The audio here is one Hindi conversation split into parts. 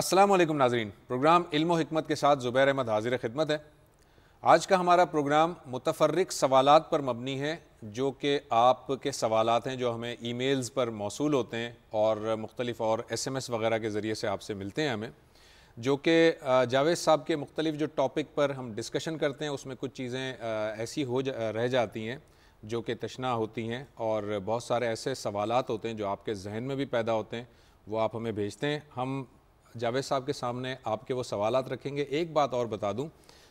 असलम नाजरीन प्रोग्राम इल्म हिकमत के साथ ज़ुबैर अहमद हाजिर खिदमत है आज का हमारा प्रोग्राम मुतफरक सवालत पर मबनी है जो कि आपके सवाल हैं जो हमें ई मेल्स पर मौसू होते हैं और मुख्तलिफ और एस एम एस वगैरह के ज़रिए से आपसे मिलते हैं हमें जो कि जावेद साहब के मुख्तलिफ जो टॉपिक पर हम डिस्कशन करते हैं उसमें कुछ चीज़ें ऐसी हो जा, रह जाती हैं जो कि तशना होती हैं और बहुत सारे ऐसे सवाल होते हैं जो आपके जहन में भी पैदा होते हैं वो आप हमें भेजते हैं हम जावेद साहब के सामने आपके वो सवाल रखेंगे एक बात और बता दूँ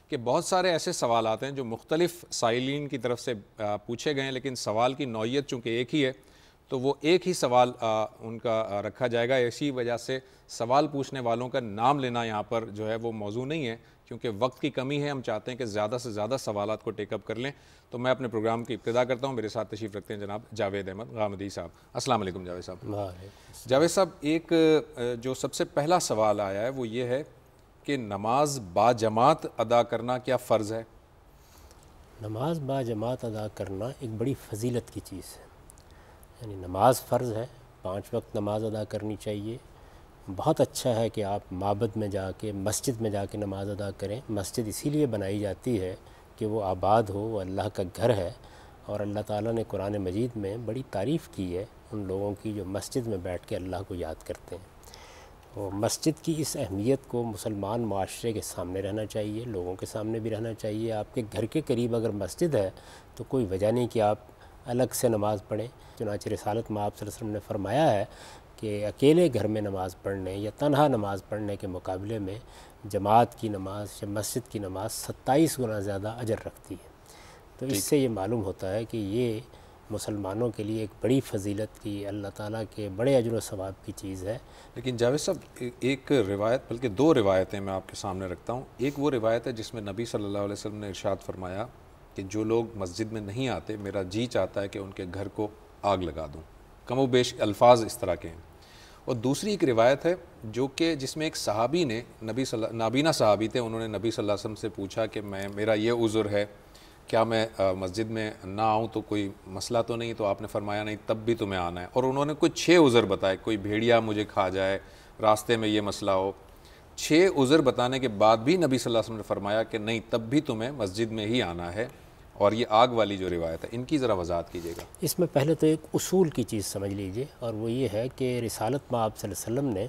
कि बहुत सारे ऐसे सवाल हैं जो मुख्तलिफ साइलिन की तरफ से पूछे गए हैं लेकिन सवाल की नौीयत चूँकि एक ही है तो वो एक ही सवाल आ, उनका रखा जाएगा इसी वजह से सवाल पूछने वालों का नाम लेना यहाँ पर जो है वो मौजू नहीं है क्योंकि वक्त की कमी है हम चाहते हैं कि ज़्यादा से ज़्यादा सवाल को टेकअप कर लें तो मैं अपने प्रोग्राम की इब्तदा करता हूँ मेरे साथ तशीफ रखते हैं जनाब जावेद अहमद गामदी साहब असल जावेद साहब जावेद साहब एक जो सबसे पहला सवाल आया है वो ये है कि नमाज बाजमात अदा करना क्या फ़र्ज़ है नमाज बाजमात अदा करना एक बड़ी फजीलत की चीज़ है यानी नमाज फ़र्ज़ है पाँच वक्त नमाज अदा करनी चाहिए बहुत अच्छा है कि आप मबद में जाके मस्जिद में जाके नमाज़ अदा करें मस्जिद इसीलिए बनाई जाती है कि वो आबाद हो वो अल्लाह का घर है और अल्लाह ताला ने कुरान मजीद में बड़ी तारीफ़ की है उन लोगों की जो मस्जिद में बैठ के अल्लाह को याद करते हैं तो मस्जिद की इस अहमियत को मुसलमान माशरे के सामने रहना चाहिए लोगों के सामने भी रहना चाहिए आपके घर के करीब अगर मस्जिद है तो कोई वजह नहीं कि आप अलग से नमाज़ पढ़ें चुनाच रसालत में आप वसम ने फरमाया है कि अकेले घर में नमाज़ पढ़ने या तनहा नमाज़ पढ़ने के मुकाबले में जमात की नमाज या मस्जिद की नमाज सत्ताईस गुना ज़्यादा अजर रखती है तो इससे ये मालूम होता है कि ये मुसलमानों के लिए एक बड़ी फजीलत की अल्लाह ताला के बड़े अजर सवाब की चीज़ है लेकिन जावेद साहब एक रिवायत बल्कि दो रिवायतें मैं आपके सामने रखता हूँ एक वो रिवायत है जिसमें नबी सल्लल्लाहु अलैहि वसल्लम ने इरशाद फरमाया कि जो लोग मस्जिद में नहीं आते मेरा जी चाहता है कि उनके घर को आग लगा दूँ कमो बेश अल्फाज इस तरह के हैं और दूसरी एक रिवायत है जो कि जिसमें एक सहाबी ने नबी नाबीना सहाबी थे उन्होंने नबी सल्लल्लाहु अलैहि वसल्लम से पूछा कि मैं मेरा ये उज़ुर है क्या मैं मस्जिद में ना आऊँ तो कोई मसला तो नहीं तो आपने फरमाया नहीं तब भी तुम्हें आना है और उन्होंने कुछ छः उज़र बताए कोई भेड़िया मुझे खा जाए रास्ते में ये मसला हो छः उज़र बताने के बाद भी नबी सल्लल्लाहु अलैहि वसल्लम ने फरमाया कि नहीं तब भी तुम्हें मस्जिद में ही आना है और ये आग वाली जो रिवायत है इनकी ज़रा वजाहत कीजिएगा इसमें पहले तो एक असूल की चीज़ समझ लीजिए और वो ये है कि रिसालत माँ आप वसम ने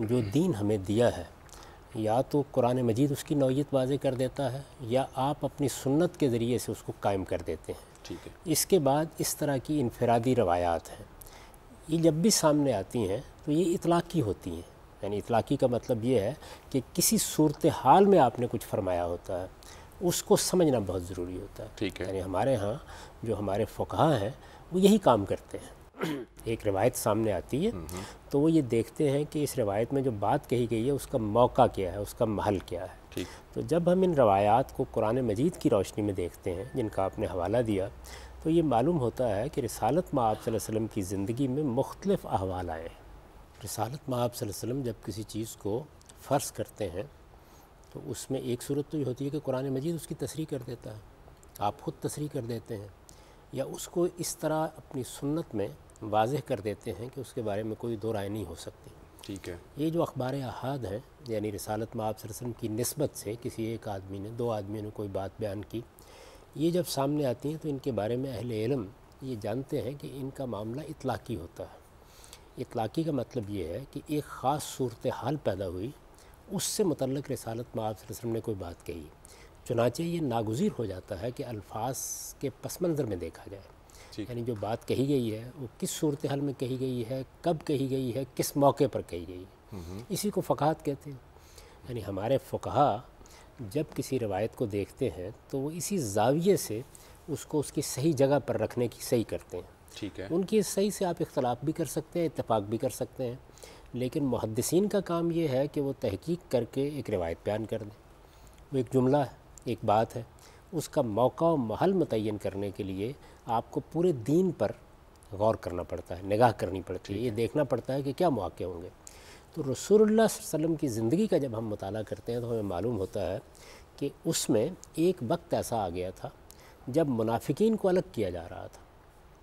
जो हम्म। दीन हमें दिया है या तो कुरान मजीद उसकी नौीयत वाजे कर देता है या आप अपनी सुन्नत के ज़रिए से उसको कायम कर देते हैं ठीक है इसके बाद इस तरह की इनफरादी रवायात हैं ये जब भी सामने आती हैं तो ये इतलाक़ी होती हैं यानी इतलाक़ी का मतलब ये है कि किसी सूरत हाल में आपने कुछ फरमाया होता है उसको समझना बहुत ज़रूरी होता है ठीक है यानी हमारे यहाँ जो हमारे फ़ुकहा हैं वो यही काम करते हैं एक रिवायत सामने आती है हम्म, हम्म। तो वो ये देखते हैं कि इस रिवायत में जो बात कही गई है उसका मौका क्या है उसका महल क्या है ठीक तो जब हम इन रवायात को कुरान मजीद की रोशनी में देखते हैं जिनका आपने हवाला दिया तो ये मालूम होता है कि रसालत माँ वसलम की ज़िंदगी में मुख्तलिफ़ अहवाल आए हैं रसालत माँ वसम जब किसी चीज़ को फ़र्ज़ करते हैं तो उसमें एक सूरत तो ये होती है कि कुरान मजीद उसकी तस्री कर देता है आप ख़ुद तस्री कर देते हैं या उसको इस तरह अपनी सुन्नत में वाजह कर देते हैं कि उसके बारे में कोई दो राय नहीं हो सकती ठीक है ये जो अखबार अहद हैं यानी रसालत में आप सरसम की नस्बत से किसी एक आदमी ने दो आदमी ने कोई बात बयान की ये जब सामने आती हैं तो इनके बारे में अहल इलम ये जानते हैं कि इनका मामला इतलाक़ी होता है इतलाक़ी का मतलब ये है कि एक ख़ास सूरत हाल पैदा हुई उससे मतलब रसालत में आप ने कोई बात कही चुनाचे ये नागुजीर हो जाता है कि अल्फाज के पस मंज़र में देखा जाए यानी जो बात कही गई है वो किस सूरत हाल में कही गई है कब कही गई है किस मौके पर कही गई है हम्म, हम्म। इसी को फ़कात कहते हैं यानी हमारे फकहा जब किसी रवायत को देखते हैं तो वो इसी जाविये से उसको उसकी सही जगह पर रखने की सही करते हैं ठीक है उनकी सही से आप इख्तलाफ भी कर सकते हैं इतफाक़ भी कर सकते हैं लेकिन मुहदसिन का काम यह है कि वो तहकीक करके एक रिवायत बयान कर दें वो एक जुमला है एक बात है उसका मौका और महल मुतन करने के लिए आपको पूरे दीन पर गौर करना पड़ता है निगाह करनी पड़ती है ये देखना पड़ता है कि क्या मौक़े होंगे तो रसूल वसम की ज़िंदगी का जब हम मताल करते हैं तो हमें मालूम होता है कि उसमें एक वक्त ऐसा आ गया था जब मुनाफिकीन को अलग किया जा रहा था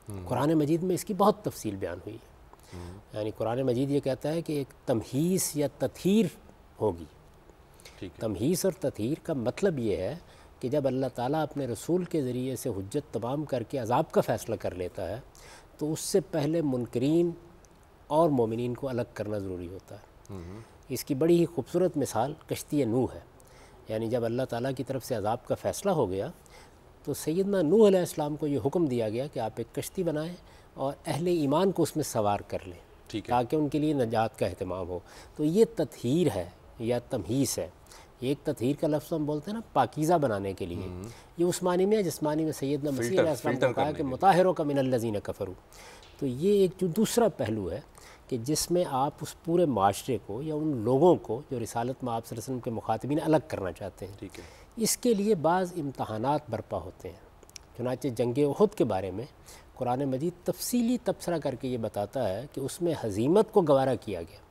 हम्म। कुरान मजीद में इसकी बहुत तफसील बयान हुई है हम्म। यानी कुरान मजीद ये कहता है कि एक तमहीस या तथीर होगी तमहीस और तथीर का मतलब ये है कि जब अल्लाह ताला अपने रसूल के ज़रिए से हजत तमाम करके अजाब का फ़ैसला कर लेता है तो उससे पहले मुनकरीन और मोमिन को अलग करना ज़रूरी होता है हम्म। इसकी बड़ी ही खूबसूरत मिसाल कश्ती नू है यानी जब अल्लाह ताला की तरफ से अजाब का फ़ैसला हो गया तो सैदना नू अम को ये हुक्म दिया गया कि आप एक कश्ती बनाएं और अहल ईमान को उसमें सवार कर लें ठीक ताकि उनके लिए नजात का अहतमाम हो तो ये तथहर है या तमहीस है एक तथहर का लफ्ज़ हम बोलते हैं ना पाकिज़ा बनाने के लिए हम्म। ये उस्मानी में जिसमानी में सैदना मसीम को कहा कि मुताहरों का मिनल्लजीन कफरू तो ये एक जो दूसरा पहलू है कि जिसमें आप उस पूरे माशरे को या उन लोगों को जो रिसालत में आप के मुखातबीन अलग करना चाहते हैं ठीक है इसके लिए बाज़ इम्तहानात बरपा होते हैं चुनाच जंग वहद के बारे में कुरान मजीद तफसीली तबसरा करके ये बताता है कि उसमें हजीमत को गवारा किया गया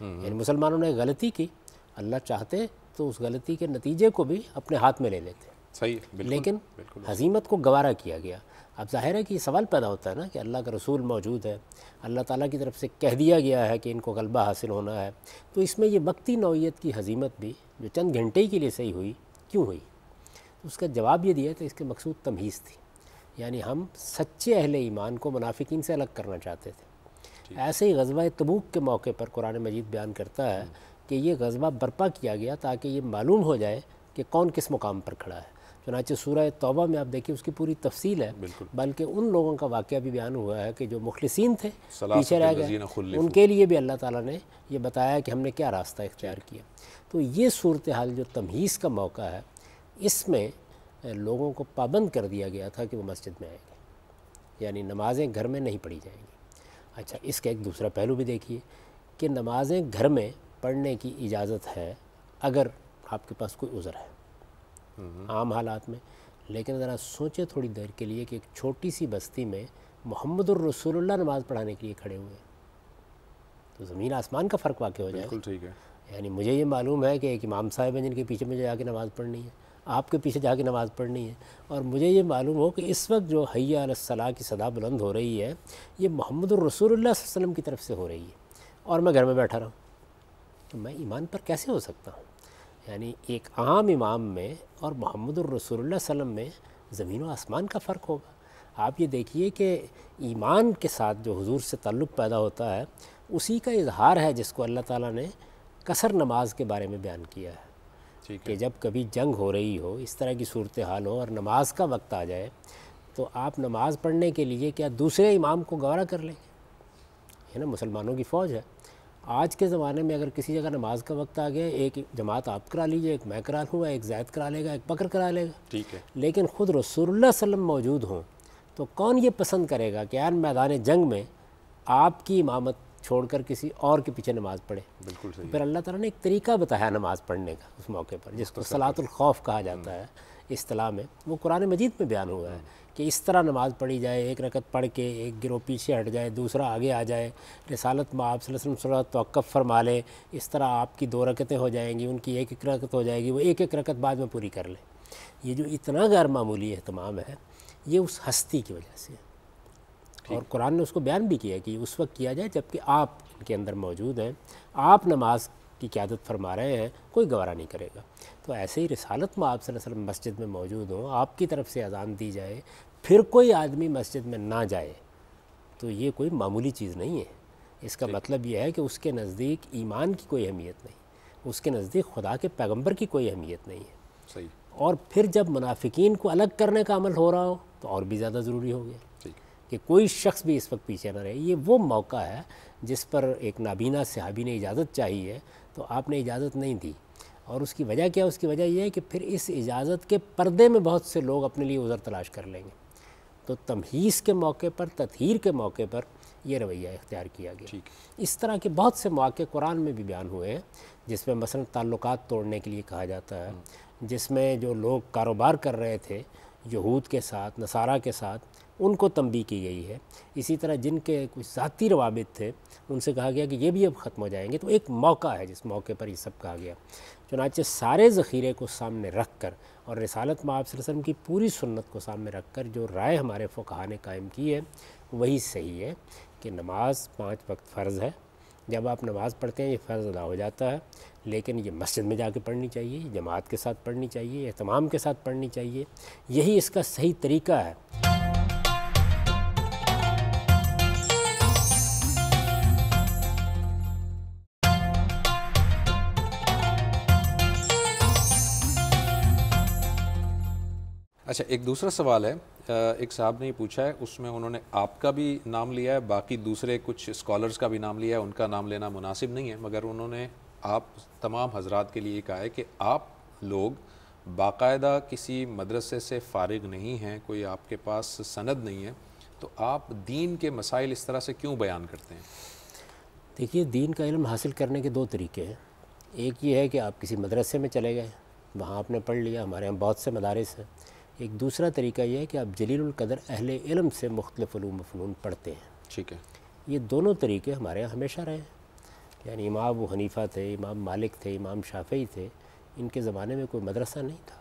हम्म। यानी मुसलमानों ने गलती की अल्लाह चाहते तो उस गलती के नतीजे को भी अपने हाथ में ले लेते सही बिल्कुल, लेकिन बिल्कुल, हजीमत को गवारा किया गया अब जाहिर है कि सवाल पैदा होता है ना कि अल्लाह का रसूल मौजूद है अल्लाह ताला की तरफ से कह दिया गया है कि इनको गलबा हासिल होना है तो इसमें ये वक्ती नौीयत की हजीमत भी जो चंद घंटे के लिए सही हुई क्यों हुई तो उसका जवाब ये दिया तो इसके मकसूद तमहीज़ थी यानी हम सच्चे अहल ईमान को मुनाफिकीन से अलग करना चाहते थे ऐसे ही गजबा तबूक के मौके पर कुरान मजीद बयान करता है हम्म। कि ये गजबा बर्पा किया गया ताकि ये मालूम हो जाए कि कौन किस मुकाम पर खड़ा है चनाचे सूर तौबा में आप देखिए उसकी पूरी तफसील है बल्कि उन लोगों का वाक़ भी बयान हुआ है कि जो मुखलसिन थे पीछे रह गए उनके लिए भी अल्लाह ताला ने ये बताया कि हमने क्या रास्ता इख्तियार किया तो ये सूरत हाल जो तमहीज़ का मौका है इसमें लोगों को पाबंद कर दिया गया था कि वो मस्जिद में आएंगे यानी नमाज़ें घर में नहीं पढ़ी जाएंगी अच्छा इसका एक दूसरा पहलू भी देखिए कि नमाज़ें घर में पढ़ने की इजाज़त है अगर आपके पास कोई उज़र है हम्म। आम हालात में लेकिन ज़रा सोचें थोड़ी देर के लिए कि एक छोटी सी बस्ती में मोहम्मद रसूलुल्लाह नमाज़ पढ़ाने के लिए खड़े हुए हैं तो ज़मीन आसमान का फ़र्क वाक़ हो जाए ठीक है यानी मुझे ये मालूम है कि एक इमाम साहब हैं जिनके पीछे मुझे जाके नमाज़ पढ़नी है आपके पीछे जाके नमाज़ पढ़नी है और मुझे ये मालूम हो कि इस वक्त जो हैया की सदा बुलंद हो रही है ये मोहम्मद रसूल वसम की तरफ से हो रही है और मैं घर में बैठा रहा हूँ तो मैं ईमान पर कैसे हो सकता हूँ यानी एक आम इमाम में और मोहम्मद रसूल में ज़मीन व आसमान का फ़र्क होगा आप ये देखिए कि ईमान के साथ जो हजूर से तल्लु पैदा होता है उसी का इजहार है जिसको अल्लाह ताला ने कसर नमाज के बारे में बयान किया है कि जब कभी जंग हो रही हो इस तरह की सूरत हाल हो और नमाज का वक्त आ जाए तो आप नमाज पढ़ने के लिए क्या दूसरे इमाम को गौरा कर लेंगे है ना मुसलमानों की फ़ौज है आज के ज़माने में अगर किसी जगह नमाज का वक्त आ गया एक जमात आप करा लीजिए एक मैं करा लूँगा एक जैद करा लेगा एक बकर करा लेगा ठीक है लेकिन ख़ुद रसोल्ला वसम मौजूद हों तो कौन ये पसंद करेगा कि यार मैदान जंग में आपकी इमामत छोड़ कर किसी और के पीछे नमाज़ पढ़े बिल्कुल सही फिर अल्लाह ताला ने एक तरीका बताया नमाज़ पढ़ने का उस मौके पर जिसको सलातुल खौफ कहा जाता हम्म। है असलाह में वो कुरान मजीद में बयान हुआ है हम्म। कि इस तरह नमाज़ पढ़ी जाए एक रकत पढ़ के एक गिरोह पीछे हट जाए दूसरा आगे आ जाए रसालत में आप थोड़ा तोक़ फरमा लें इस तरह आपकी दो रकतें हो जाएंगी उनकी एक एक रकत हो जाएगी वो एक एक रकत बाद में पूरी कर लें ये जो इतना गैर मामूली अहतमाम है ये उस हस्ती की वजह से है और कुरान ने उसको बयान भी किया कि उस वक्त किया जाए जबकि आप इनके अंदर मौजूद हैं आप नमाज की क्यादत फरमा रहे हैं कोई गवारा नहीं करेगा तो ऐसे ही रिसालत में आप वसल्लम मस्जिद में मौजूद हों आपकी तरफ से अजान दी जाए फिर कोई आदमी मस्जिद में ना जाए तो ये कोई मामूली चीज़ नहीं है इसका मतलब यह है कि उसके नज़दीक ईमान की कोई अहमियत नहीं उसके नज़दीक खुदा के पैगम्बर की कोई अहमियत नहीं है सही और फिर जब मुनाफिकीन को अलग करने का अमल हो रहा हो तो और भी ज़्यादा ज़रूरी हो गया कि कोई शख्स भी इस वक्त पीछे ना रहे ये वो मौका है जिस पर एक नाबीना सहाबी ने इजाज़त चाहिए तो आपने इजाज़त नहीं दी और उसकी वजह क्या उसकी वजह यह है कि फिर इस इजाज़त के पर्दे में बहुत से लोग अपने लिए उज़र तलाश कर लेंगे तो तमहीस के मौके पर तथहर के मौके पर ये रवैया इख्तियार किया गया इस तरह के बहुत से मौक़े कुरान में भी बयान हुए हैं जिसमें मसलन ताल्लुकात तोड़ने के लिए कहा जाता है हाँ। जिसमें जो लोग कारोबार कर रहे थे यहूद के साथ नसारा के साथ उनको तंबी की गई है इसी तरह जिनके कुछ ज़ाती रवाबित थे उनसे कहा गया कि ये भी अब ख़त्म हो जाएंगे तो एक मौका है जिस मौके पर ये सब कहा गया चुनाचे सारे ज़ख़ीरे को सामने रख कर और रसालत माँ वसम की पूरी सुन्नत को सामने रख कर जो राय हमारे फोकहा ने कायम की है वही सही है कि नमाज़ पाँच वक्त फ़र्ज़ है जब आप नमाज़ पढ़ते हैं ये फ़र्ज़ अदा हो जाता है लेकिन ये मस्जिद में कर पढ़नी चाहिए जमात के साथ पढ़नी चाहिए अहतमाम के साथ पढ़नी चाहिए यही इसका सही तरीका है अच्छा एक दूसरा सवाल है एक साहब ने पूछा है उसमें उन्होंने आपका भी नाम लिया है बाकी दूसरे कुछ स्कॉलर्स का भी नाम लिया है उनका नाम लेना मुनासिब नहीं है मगर उन्होंने आप तमाम हजरात के लिए कहा है कि आप लोग बाकायदा किसी मदरसे से फारग नहीं हैं कोई आपके पास सनद नहीं है तो आप दीन के मसाइल इस तरह से क्यों बयान करते हैं देखिए दीन का इलम हासिल करने के दो तरीके हैं एक ये है कि आप किसी मदरसे में चले गए वहाँ आपने पढ़ लिया हमारे यहाँ बहुत से मदारस हैं एक दूसरा तरीका यह है कि आप जलीलकदर अहल इलम से मुख्तफ़लूम फनून पढ़ते हैं ठीक है ये दोनों तरीके हमारे यहाँ हमेशा रहे हैं यानी इमाम अबू हनीफ़ा थे इमाम मालिक थे इमाम शाफी थे इनके ज़माने में कोई मदरसा नहीं था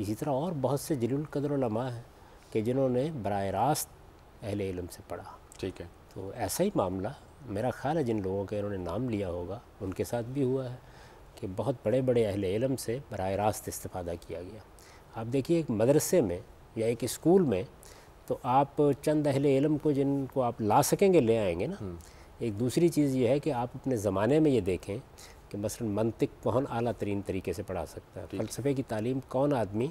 इसी तरह और बहुत से जलीलकदरमा हैं कि जिन्होंने बर रास्त अहल इलम से पढ़ा ठीक है तो ऐसा ही मामला मेरा ख्याल है जिन लोगों के इन्होंने नाम लिया होगा उनके साथ भी हुआ है कि बहुत बड़े बड़े अहल इलम से बर रास्त इस्ता किया गया आप देखिए एक मदरसे में या एक स्कूल में तो आप चंद अहल इलम को जिनको आप ला सकेंगे ले आएँगे ना हम्म। एक दूसरी चीज़ ये है कि आप अपने ज़माने में ये देखें कि मसलन मनतिक कौन अली तरीन तरीके से पढ़ा सकता है फ़लसफ़े की तालीम कौन आदमी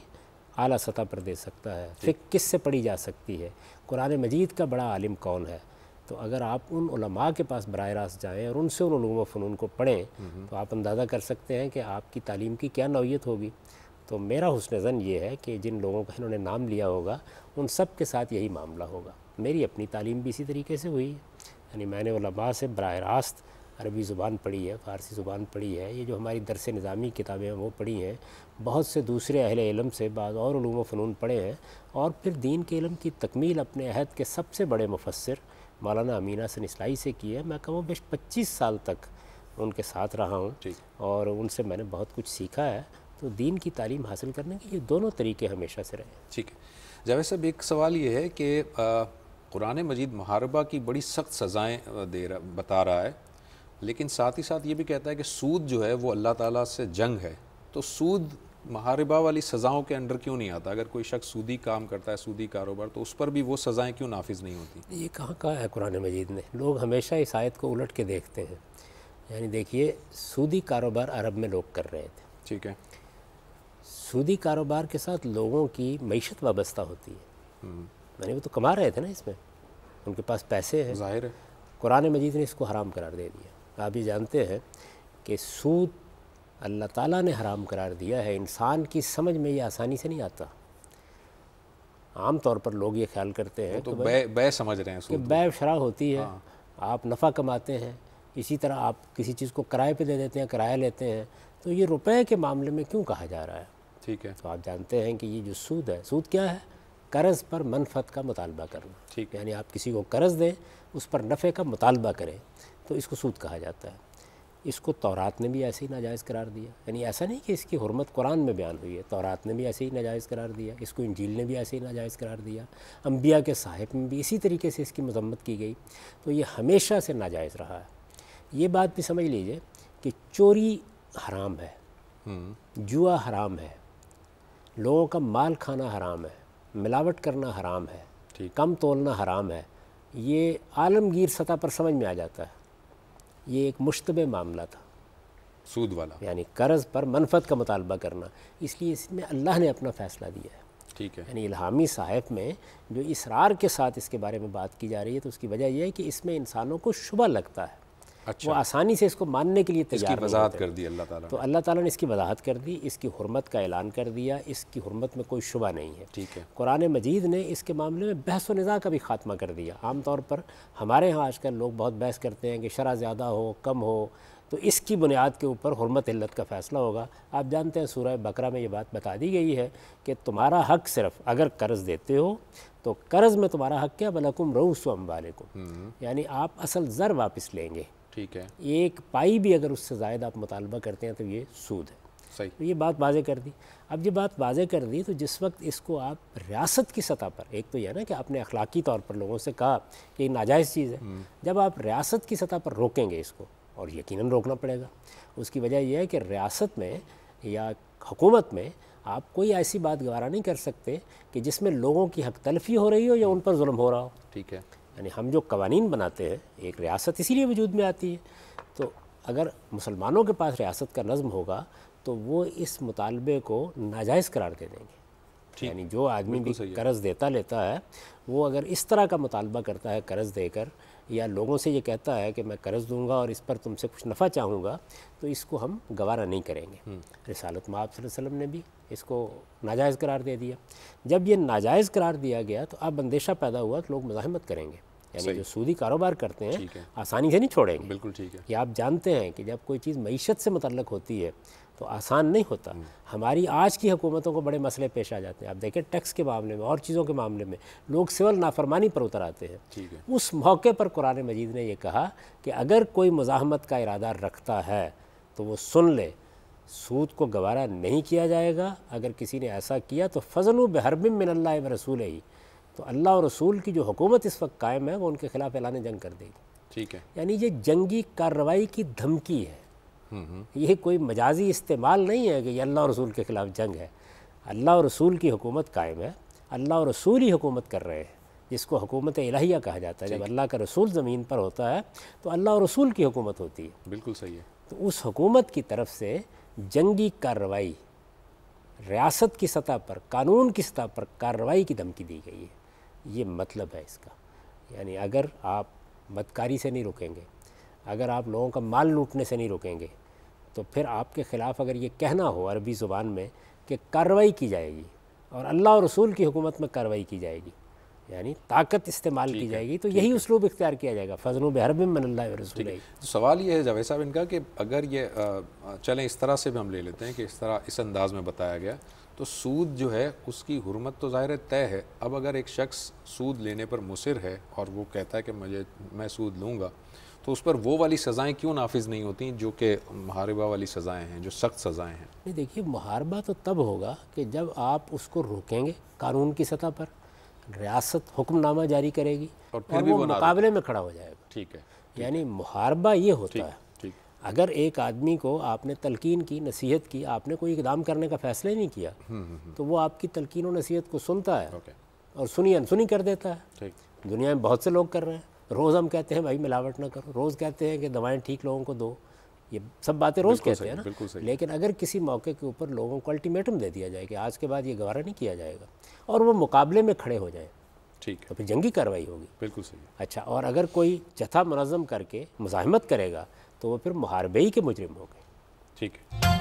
अली सतह पर दे सकता है फिर किस से पढ़ी जा सकती है कुरान मजीद का बड़ा आलिम कौन है तो अगर आप उन उलमा के पास बर रास्त जाएँ और उनसे उन फ़नून को पढ़ें हम्म। तो आप अंदाज़ा कर सकते हैं कि आपकी तालीम की क्या नौीयत होगी तो मेरा हसन जन ये है कि जिन लोगों का इन्होंने नाम लिया होगा उन सब के साथ यही मामला होगा मेरी अपनी तालीम भी इसी तरीके से हुई है यानी मैंने उलमा से बरह रास्त अरबी ज़ुबान पढ़ी है फ़ारसी ज़ुबान पढ़ी है ये जो हमारी दरस निज़ामी किताबें हैं वो पढ़ी हैं बहुत से दूसरे अहल इलम से बाद और ूम फ़नून पढ़े हैं और फिर दीन के इलम की तकमील अपने अहद के सबसे बड़े मुफसर मौलाना अमीना सन इसलाई से की है मैं कहूँ बेश पच्चीस साल तक उनके साथ रहा हूँ और उनसे मैंने बहुत कुछ सीखा है तो दीन की तालीम हासिल करने के ये दोनों तरीके हमेशा से रहे ठीक है जावेद साहब एक सवाल ये है कि कुरान मजीद महारबा की बड़ी सख्त सज़ाएँ दे रहा बता रहा है लेकिन साथ ही साथ ये भी कहता है कि सूद जो है वो अल्लाह ताला से जंग है तो सूद महारबा वाली सज़ाओं के अंडर क्यों नहीं आता अगर कोई शख्स सूदी काम करता है सूदी कारोबार तो उस पर भी वो सज़ाएँ क्यों नाफिज नहीं होती ये कहाँ कहा है कुरान मजीद ने लोग हमेशा इस आयत को उलट के देखते हैं यानी देखिए सूदी कारोबार अरब में लोग कर रहे थे ठीक है सूदी कारोबार के साथ लोगों की मीशत वाबस्ता होती है यानी हम्म। वो तो कमा रहे थे ना इसमें उनके पास पैसे हैं जाहिर है कुरान मजीद ने इसको हराम करार दे दिया आप ये जानते हैं कि सूद अल्लाह ताला ने हराम करार दिया है इंसान की समझ में ये आसानी से नहीं आता आम तौर पर लोग ये ख्याल करते हैं तो, तो बै, बै समझ रहे हैं कि बै शरा होती है हाँ। आप नफ़ा कमाते हैं इसी तरह आप किसी चीज़ को किराए पे दे देते हैं किराया लेते हैं तो ये रुपए के मामले में क्यों कहा जा रहा है ठीक है तो आप जानते हैं कि ये जो सूद है सूद क्या है कर्ज़ पर मनफत का मुतालबा करना ठीक यानी आप किसी को कर्ज़ दें उस पर नफ़े का मुतालबा करें तो इसको सूद कहा जाता है इसको तौरात ने भी ऐसे ही नाजायज़ करार दिया यानी ऐसा नहीं कि इसकी हरमत कुरान में बयान हुई है तौरात ने भी ऐसे ही नाजायज़ करार दिया इसको इंजील ने भी ऐसे ही नाजायज़ करार दिया अम्बिया के साहिब में भी इसी तरीके से इसकी मजम्मत की गई तो ये हमेशा से नाजायज़ रहा है ये बात भी समझ लीजिए कि चोरी हराम है हम्म। जुआ हराम है लोगों का माल खाना हराम है मिलावट करना हराम है कम तोलना हराम है ये आलमगीर सतह पर समझ में आ जाता है ये एक मुशतब मामला था सूद वाला यानी कर्ज पर मनफत का मुतालबा करना इसलिए इसमें अल्लाह ने अपना फ़ैसला दिया है ठीक है यानी इलामी साहिब में जो इसरार के साथ इसके बारे में बात की जा रही है तो उसकी वजह यह है कि इसमें इंसानों को शुबा लगता है अच्छा। वो आसानी से इसको मानने के लिए तैयार वजाहत कर दी अल्लाह ताला तो अल्लाह ताला ने इसकी वजाहत कर दी इसकी हरमत का ऐलान कर दिया इसकी हरमत में कोई शुबा नहीं है ठीक है कुरान मजीद ने इसके मामले में बहस व नज़ा का भी खात्मा कर दिया आम तौर पर हमारे यहाँ आजकल लोग बहुत बहस करते हैं कि शरा ज़्यादा हो कम हो तो इसकी बुनियाद के ऊपर हरमत इल्लत का फ़ैसला होगा आप जानते हैं सूरह बकरा में ये बात बता दी गई है कि तुम्हारा हक सिर्फ अगर कर्ज़ देते हो तो कर्ज़ में तुम्हारा हक क्या बलकुम रऊस को यानी आप असल ज़र वापस लेंगे ठीक है एक पाई भी अगर उससे ज़ायद आप मुतालबा करते हैं तो ये सूद है सही तो ये बात वाजे कर दी अब ये बात वाजे कर दी तो जिस वक्त इसको आप रियासत की सतह पर एक तो यह ना कि आपने अखलाकी तौर पर लोगों से कहा कि ये नाजायज़ चीज़ है हम्म। जब आप रियासत की सतह पर रोकेंगे इसको और यकीन रोकना पड़ेगा उसकी वजह यह है कि रियासत में या हुकूमत में आप कोई ऐसी बात गवारा नहीं कर सकते कि जिसमें लोगों की हक तलफी हो रही हो या उन पर जुल्म हो रहा हो ठीक है यानी हम जो कवानीन बनाते हैं एक रियासत इसीलिए वजूद में आती है तो अगर मुसलमानों के पास रियासत का नज़म होगा तो वो इस मुतालबे को नाजायज़ करार दे देंगे यानी जो आदमी भी कर्ज़ देता लेता है वो अगर इस तरह का मुतालबा करता है कर्ज़ देकर या लोगों से ये कहता है कि मैं कर्ज़ दूंगा और इस पर तुमसे कुछ नफ़ा चाहूँगा तो इसको हम गवारा नहीं करेंगे हम्म। रसालत आप वसल्लम ने भी इसको नाजायज़ करार दे दिया जब ये नाजायज़ करार दिया गया तो अब अंदेशा पैदा हुआ कि लोग मज़ाहमत करेंगे यानी जो सूदी कारोबार करते हैं आसानी से नहीं छोड़ेंगे बिल्कुल ठीक है ये आप जानते हैं कि जब कोई चीज़ मीशत से मतलब होती है तो आसान नहीं होता हम्म। हमारी आज की हुकूमतों को बड़े मसले पेश आ जाते हैं आप देखें टैक्स के मामले में और चीज़ों के मामले में लोग सिविल नाफरमानी पर उतर आते हैं है। उस मौके पर कुरान मजीद ने यह कहा कि अगर कोई मुजाहमत का इरादा रखता है तो वो सुन ले सूद को गवारा नहीं किया जाएगा अगर किसी ने ऐसा किया तो फजल बहरबिम मिनल्ला रसूल ही तो अल्लाह और रसूल की जो हुकूमत इस वक्त कायम है वो उनके ख़िलाफ़ ऐलान जंग कर देगी ठीक है यानी ये जंगी कार्रवाई की धमकी है हम्म, हम्म। ये कोई मजाजी इस्तेमाल नहीं है कि ये अल्लाह और रसूल के ख़िलाफ़ जंग है अल्लाह और रसूल की हुकूमत कायम है अल्लाह और रसूल ही हुकूमत कर रहे हैं जिसको हुकूमत इलाहिया कहा जाता है जब अल्लाह का रसूल ज़मीन पर होता है तो अल्लाह और रसूल की हुकूमत होती है बिल्कुल सही है तो उस हुकूमत की तरफ से जंगी कार्रवाई रियासत की सतह पर कानून की सतह पर कार्रवाई की धमकी दी गई है ये मतलब है इसका यानी अगर आप बदकारी से नहीं रुकेंगे अगर आप लोगों का माल लूटने से नहीं रुकेंगे तो फिर आपके ख़िलाफ़ अगर ये कहना हो अरबी ज़ुबान में कि कार्रवाई की जाएगी और अल्लाह और रसूल की हुकूमत में कार्रवाई की जाएगी यानी ताकत इस्तेमाल की जाएगी तो यही उसलूब इख्तियार किया जाएगा फजलों मन रसूल तो सवाल ये है जावेद साहब इनका कि अगर ये चलें इस तरह से भी हम ले लेते हैं कि इस तरह इस अंदाज में बताया गया तो सूद जो है उसकी हरमत तो ज़ाहिर तय है अब अगर एक शख्स सूद लेने पर मुसर है और वो कहता है कि मुझे मैं सूद लूँगा तो उस पर वो वाली सज़ाएँ क्यों नाफिज नहीं होती जो कि महारबा वाली सज़ाएँ हैं जो सख्त सज़ाएँ हैं नहीं देखिए महारबा तो तब होगा कि जब आप उसको रोकेंगे कानून की सतह पर रियासत हुक्मनामा जारी करेगी और फिर और भी मुकाबले में खड़ा हो जाएगा ठीक है यानी मुहारबा ये होता है अगर एक आदमी को आपने तलकिन की नसीहत की आपने कोई इकदाम करने का फ़ैसला ही नहीं किया हम्म, हम्म, हम्म। तो वो आपकी तलकिन और नसीहत को सुनता है और सुनी अनसुनी कर देता है दुनिया में बहुत से लोग कर रहे हैं रोज़ हम कहते हैं भाई मिलावट ना करो रोज़ कहते हैं कि दवाएं ठीक लोगों को दो ये सब बातें रोज़ कहते हैं ना लेकिन अगर किसी मौके के ऊपर लोगों को अल्टीमेटम दे दिया जाए कि आज के बाद ये गवारा नहीं किया जाएगा और वो मुकाबले में खड़े हो जाएँ ठीक तो फिर जंगी कार्रवाई होगी बिल्कुल सही अच्छा और अगर कोई जथा मनज़म करके मुजाहमत करेगा तो वो फिर मुहारबे के मुजरिम हो गए ठीक है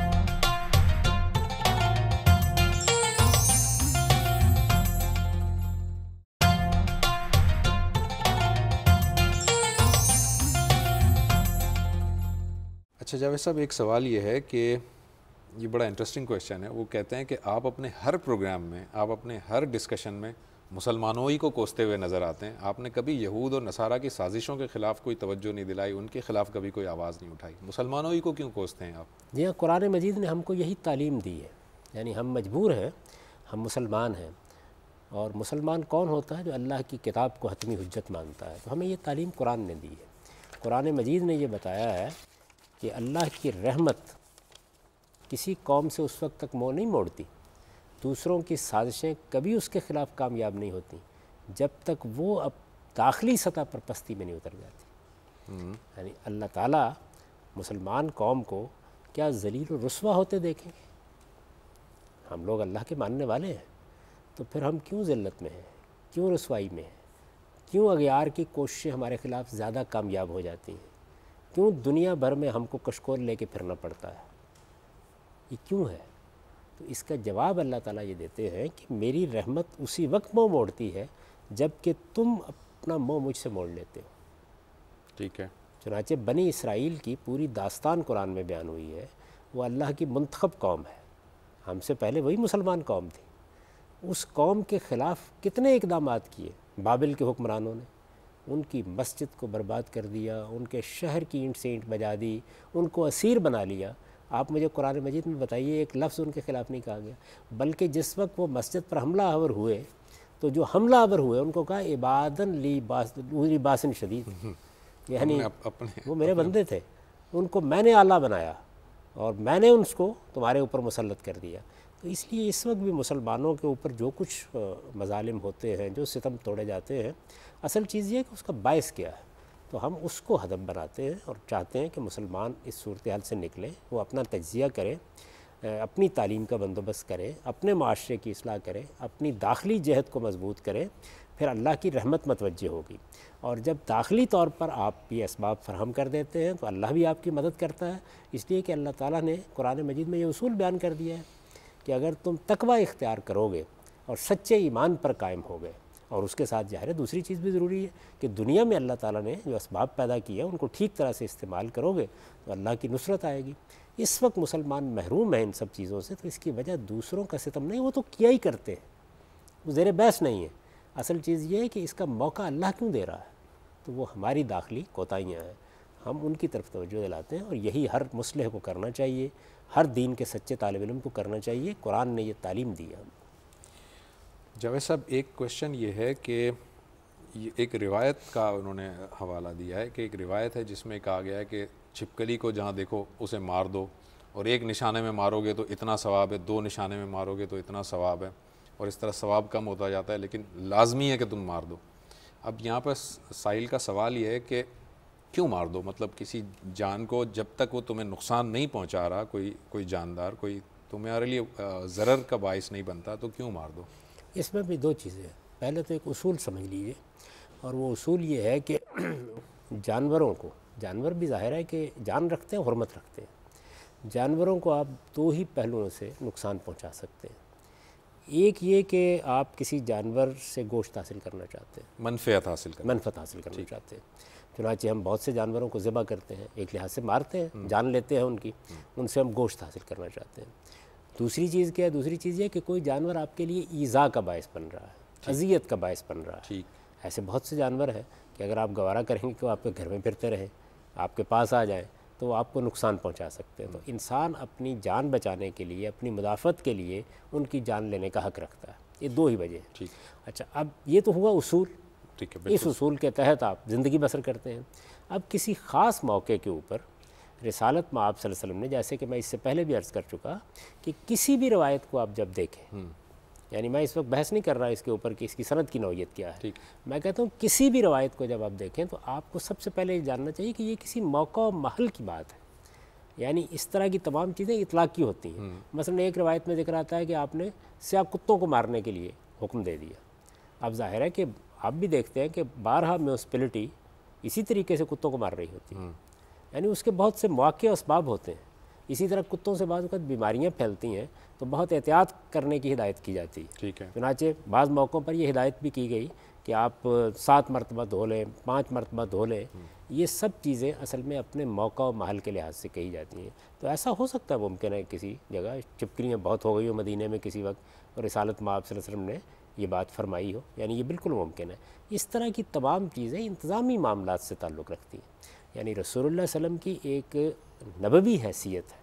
अच्छा जावेद साहब एक सवाल ये है कि ये बड़ा इंटरेस्टिंग क्वेश्चन है वो कहते हैं कि आप अपने हर प्रोग्राम में आप अपने हर डिस्कशन में मुसलमानों ही को कोसते हुए नज़र आते हैं आपने कभी यहूद और नसारा की साजिशों के ख़िलाफ़ कोई तवज्जो नहीं दिलाई उनके ख़िलाफ़ कभी कोई आवाज़ नहीं उठाई मुसलमानों ही को क्यों कोसते हैं आप जी हाँ कुरान मजीद ने हमको यही तालीम दी है यानी हम मजबूर हैं हम मुसलमान हैं और मुसलमान कौन होता है जो अल्लाह की किताब को हतमी हजत मानता है तो हमें यह तालीम कुरान ने दी है कुरान मजीद ने यह बताया है कि अल्लाह की रहमत किसी कौम से उस वक्त तक मोह नहीं मोड़ती दूसरों की साजिशें कभी उसके ख़िलाफ़ कामयाब नहीं होती जब तक वो अब दाखिली सतह पर पस्ती में नहीं उतर जाती हम्म। यानी अल्लाह ताला मुसलमान कौम को क्या जलील रसवा होते देखेंगे हम लोग अल्लाह के मानने वाले हैं तो फिर हम क्यों ज़िल्लत में हैं क्यों रसवाई में हैं क्यों अगयार की कोशिशें हमारे ख़िलाफ़ ज़्यादा कामयाब हो जाती हैं क्यों दुनिया भर में हमको कशकोर लेके फिरना पड़ता है ये क्यों है तो इसका जवाब अल्लाह ताला ये देते हैं कि मेरी रहमत उसी वक्त मुँह मोड़ती है जबकि तुम अपना मोह मुझसे मोड़ लेते हो ठीक है चुनाचे बनी इसराइल की पूरी दास्तान कुरान में बयान हुई है वो अल्लाह की मंतखब कौम है हमसे पहले वही मुसलमान कौम थी उस कौम के ख़िलाफ़ कितने इकदाम किए बाबिल के हुक्मरानों ने उनकी मस्जिद को बर्बाद कर दिया उनके शहर की ईंट से ईंट बजा दी उनको असीर बना लिया आप मुझे कुरान मजीद में बताइए एक लफ्ज़ उनके ख़िलाफ़ नहीं कहा गया बल्कि जिस वक्त वो मस्जिद पर हमला आवर हुए तो जो हमला आवर हुए उनको कहा इबादन ली बास बासन शदीद हम्म, हम्म। यानी वो मेरे बंदे थे उनको मैंने आला बनाया और मैंने उनको तुम्हारे ऊपर मुसलत कर दिया तो इसलिए इस वक्त भी मुसलमानों के ऊपर जो कुछ मजालिम होते हैं जो सितम तोड़े जाते हैं असल चीज़ ये है कि उसका बायस क्या है तो हम उसको हदम बनाते हैं और चाहते हैं कि मुसलमान इस सूरत हाल से निकलें वो अपना तजिया करें अपनी तालीम का बंदोबस्त करें अपने माशरे की असलाह करें अपनी दाखिली जहद को मजबूत करें फिर अल्लाह की रहमत मतवजह होगी और जब दाखिली तौर पर आप ये इसबाब फरहम कर देते हैं तो अल्लाह भी आपकी मदद करता है इसलिए कि अल्लाह ताली ने कुरान मजीद में ये असूल बयान कर दिया है कि अगर तुम तकवा इख्तियार करोगे और सच्चे ईमान पर कायम हो गए और उसके साथ जाहिर है दूसरी चीज़ भी ज़रूरी है कि दुनिया में अल्लाह ताला ने जो इसबाब पैदा किए हैं उनको ठीक तरह से इस्तेमाल करोगे तो अल्लाह की नुसरत आएगी इस वक्त मुसलमान महरूम हैं इन सब चीज़ों से तो इसकी वजह दूसरों का सितम नहीं वो तो किया ही करते हैं वो ज़ेर बहस नहीं है असल चीज़ ये है कि इसका मौका अल्लाह क्यों दे रहा है तो वो हमारी दाखिली कोताहियाँ हैं हम उनकी तरफ तोज्जो दिलाते हैं और यही हर मुसलह को करना चाहिए हर दीन के सच्चे तालब इलम को करना चाहिए कुरान ने ये तालीम दी है जावेद साहब एक क्वेश्चन ये है कि एक रिवायत का उन्होंने हवाला दिया है कि एक रिवायत है जिसमें कहा गया है कि छिपकली को जहाँ देखो उसे मार दो और एक निशाने में मारोगे तो इतना सवाब है दो निशाने में मारोगे तो इतना सवाब है और इस तरह सवाब कम होता जाता है लेकिन लाजमी है कि तुम मार दो अब यहाँ पर साहिल का सवाल ये है कि क्यों मार दो मतलब किसी जान को जब तक वो तुम्हें नुकसान नहीं पहुँचा रहा कोई कोई जानदार कोई तुम्हारे लिए जरर का बायस नहीं बनता तो क्यों मार दो इसमें भी दो चीज़ें हैं पहले तो एक उसूल समझ लीजिए और वो उसूल ये है कि जानवरों को जानवर भी जाहिर है कि जान रखते हैं हरमत रखते हैं जानवरों को आप दो ही पहलुओं से नुकसान पहुंचा सकते हैं एक ये कि आप किसी जानवर से गोश्त हासिल करना चाहते हैं मनफियत हासिल करना मनफत हासिल करना चाहते हैं चुनाचे हम बहुत से जानवरों को ज़िबा करते हैं एक लिहाज से मारते हैं हम्म। जान लेते हैं उनकी हम्म। उनसे हम गोश्त हासिल करना चाहते हैं दूसरी चीज़ क्या है दूसरी चीज़ ये कि कोई जानवर आपके लिए ईज़ा का बायस बन रहा है अजियत का बायस बन रहा है ठीक ऐसे बहुत से जानवर हैं कि अगर आप गवारा करेंगे तो आपके घर में फिरते रहें आपके पास आ जाएँ तो आपको नुकसान पहुंचा सकते हैं तो हम्म। इंसान अपनी जान बचाने के लिए अपनी मुदाफ़त के लिए उनकी जान लेने का हक रखता है ये दो ही वजह ठीक अच्छा अब ये तो हुआ उसूल ठीक है इस उसूल के तहत आप ज़िंदगी बसर करते हैं अब किसी ख़ास मौके के ऊपर रिसालत में आप वसल्लम ने जैसे कि मैं इससे पहले भी अर्ज़ कर चुका कि किसी भी रवायत को आप जब देखें हम्म। यानी मैं इस वक्त बहस नहीं कर रहा इसके ऊपर कि इसकी सनत की नौीयत क्या है मैं कहता हूँ किसी भी रवायत को जब आप देखें तो आपको सबसे पहले ये जानना चाहिए कि ये किसी मौका महल की बात है यानी इस तरह की तमाम चीज़ें इतलाक़ की होती हैं हम्म। मसलन एक रवायत में जिक्र आता है कि आपने सयाह कुत्तों को मारने के लिए हुक्म दे दिया अब जाहिर है कि आप भी देखते हैं कि बारह म्यूनसपलिटी इसी तरीके से कुत्तों को मार रही होती है हम्म। यानी उसके बहुत से मौके इसबाब होते हैं इसी तरह कुत्तों से बाज़ बीमारियाँ फैलती हैं तो बहुत एहतियात करने की हिदायत की जाती है ठीक है चुनाचे बाज़ मौक़ों पर यह हिदायत भी की गई कि आप सात मरतबा धो लें पाँच मरतबा धो लें ये सब चीज़ें असल में अपने मौका और महल के लिहाज से कही जाती हैं तो ऐसा हो सकता है मुमकिन है किसी जगह चिपकलियाँ बहुत हो गई हो मदीने में किसी वक्त और रसालत माँ वसलम ने ये बात फरमाई हो यानी ये बिल्कुल मुमकिन है इस तरह की तमाम चीज़ें इंतज़ामी मामला से ताल्लुक़ रखती हैं यानी रसूल सलम की एक नबवी हैसियत है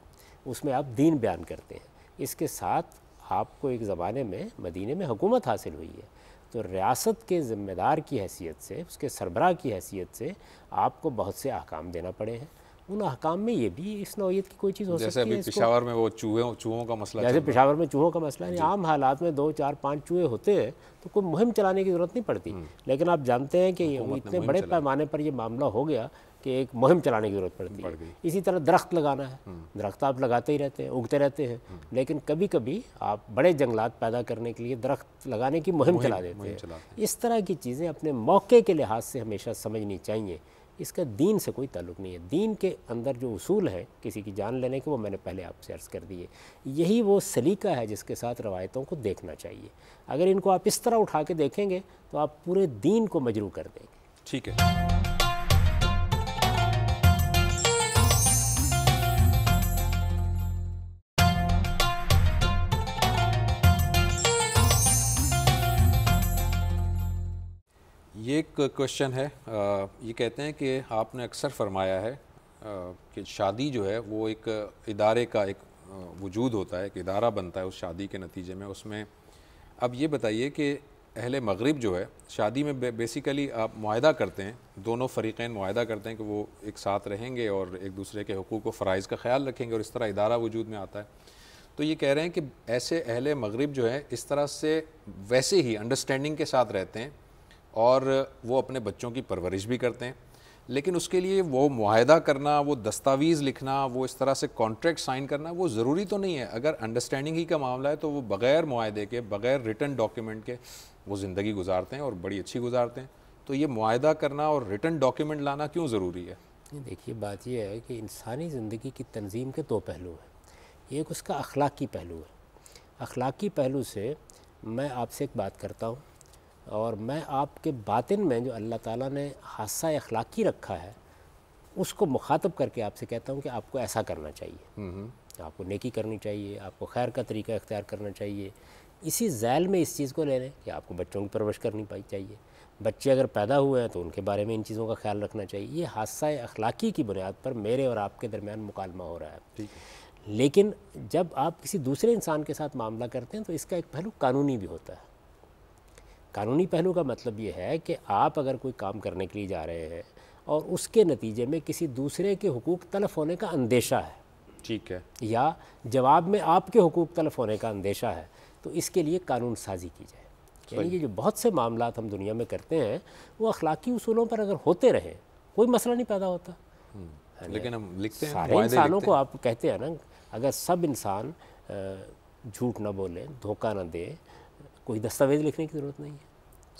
उसमें आप दीन बयान करते हैं इसके साथ आपको एक ज़माने में मदीने में हुकूमत हासिल हुई है तो रियासत के ज़िम्मेदार की हैसियत से उसके सरबराह की हैसियत से आपको बहुत से अहकाम देना पड़े हैं उन अहकाम में ये भी इस नौीयत की कोई चीज़ हो जैसे सकती है पिशावर में वो चूहे चूहों का मसला जैसे पिशावर में चूहों का मसला नहीं आम हालात में दो चार पाँच चूहे होते हैं तो कोई मुहिम चलाने की ज़रूरत नहीं पड़ती हम्म। लेकिन आप जानते हैं कि इतने बड़े पैमाने पर यह मामला हो गया कि एक मुहिम चलाने की ज़रूरत पड़ती है इसी तरह दरख्त लगाना है हम्म। दरख्त आप लगाते ही रहते हैं उगते रहते हैं हम्म। लेकिन कभी कभी आप बड़े जंगलात पैदा करने के लिए दरख्त लगाने की मुहिम चला देते हैं इस तरह की चीज़ें अपने मौके के लिहाज से हमेशा समझनी चाहिए इसका दीन से कोई ताल्लुक नहीं है दीन के अंदर जो उसूल हैं किसी की जान लेने के वो मैंने पहले आपसे अर्ज़ कर दिए यही वो सलीका है जिसके साथ रवायतों को देखना चाहिए अगर इनको आप इस तरह उठा के देखेंगे तो आप पूरे दीन को मजरू कर देंगे ठीक है ये एक क्वेश्चन है ये कहते हैं कि आपने अक्सर फरमाया है कि शादी जो है वो एक इदारे का एक वजूद होता है एक इदारा बनता है उस शादी के नतीजे में उसमें अब ये बताइए कि अहल मगरब जो है शादी में बेसिकली आप माहा करते हैं दोनों फ़रीक़ैन माहा करते हैं कि वो एक साथ रहेंगे और एक दूसरे के हकूक़ व फ़राइज का ख्याल रखेंगे और इस तरह इदारा वजूद में आता है तो ये कह रहे हैं कि ऐसे अहल मगरब जो है इस तरह से वैसे ही अंडरस्टैंडिंग के साथ रहते हैं और वो अपने बच्चों की परवरिश भी करते हैं लेकिन उसके लिए वो माहदा करना वो दस्तावेज़ लिखना वो इस तरह से कॉन्ट्रैक्ट साइन करना वो ज़रूरी तो नहीं है अगर अंडरस्टैंडिंग ही का मामला है तो वो बग़ैर माहदे के बग़ैर रिटर्न डॉक्यूमेंट के वो ज़िंदगी गुजारते हैं और बड़ी अच्छी गुजारते हैं तो ये माहदा करना और रिटर्न डॉक्यूमेंट लाना क्यों ज़रूरी है देखिए बात यह है कि इंसानी ज़िंदगी की तंजीम के दो पहलू हैं एक उसका अखलाकी पहलू है अखलाकी पहलू से मैं आपसे एक बात करता हूँ और मैं आपके बातिन में जो अल्लाह ताला ने हादसा अखलाकी रखा है उसको मुखातब करके आपसे कहता हूँ कि आपको ऐसा करना चाहिए आपको नेकी करनी चाहिए आपको खैर का तरीका इख्तियार करना चाहिए इसी जैल में इस चीज़ को ले लें कि आपको बच्चों की परवरिश करनी पाई चाहिए बच्चे अगर पैदा हुए हैं तो उनके बारे में इन चीज़ों का ख्याल रखना चाहिए ये हादसा अखलाकी की बुनियाद पर मेरे और आपके दरमियान मुकालमा हो रहा है लेकिन जब आप किसी दूसरे इंसान के साथ मामला करते हैं तो इसका एक पहलू कानूनी भी होता है कानूनी पहलू का मतलब ये है कि आप अगर कोई काम करने के लिए जा रहे हैं और उसके नतीजे में किसी दूसरे के हकूक़ तलफ होने का अंदेशा है ठीक है या जवाब में आपके हकूक़ तलफ होने का अंदेशा है तो इसके लिए कानून साजी की जाए यानी ये जो बहुत से मामला हम दुनिया में करते हैं वो अखलाकी उसूलों पर अगर होते रहें कोई मसला नहीं पैदा होता हम्म। लेकिन हम लिखते हैं सारे इंसानों को आप कहते हैं ना अगर सब इंसान झूठ ना बोले धोखा ना दें कोई दस्तावेज लिखने की ज़रूरत नहीं है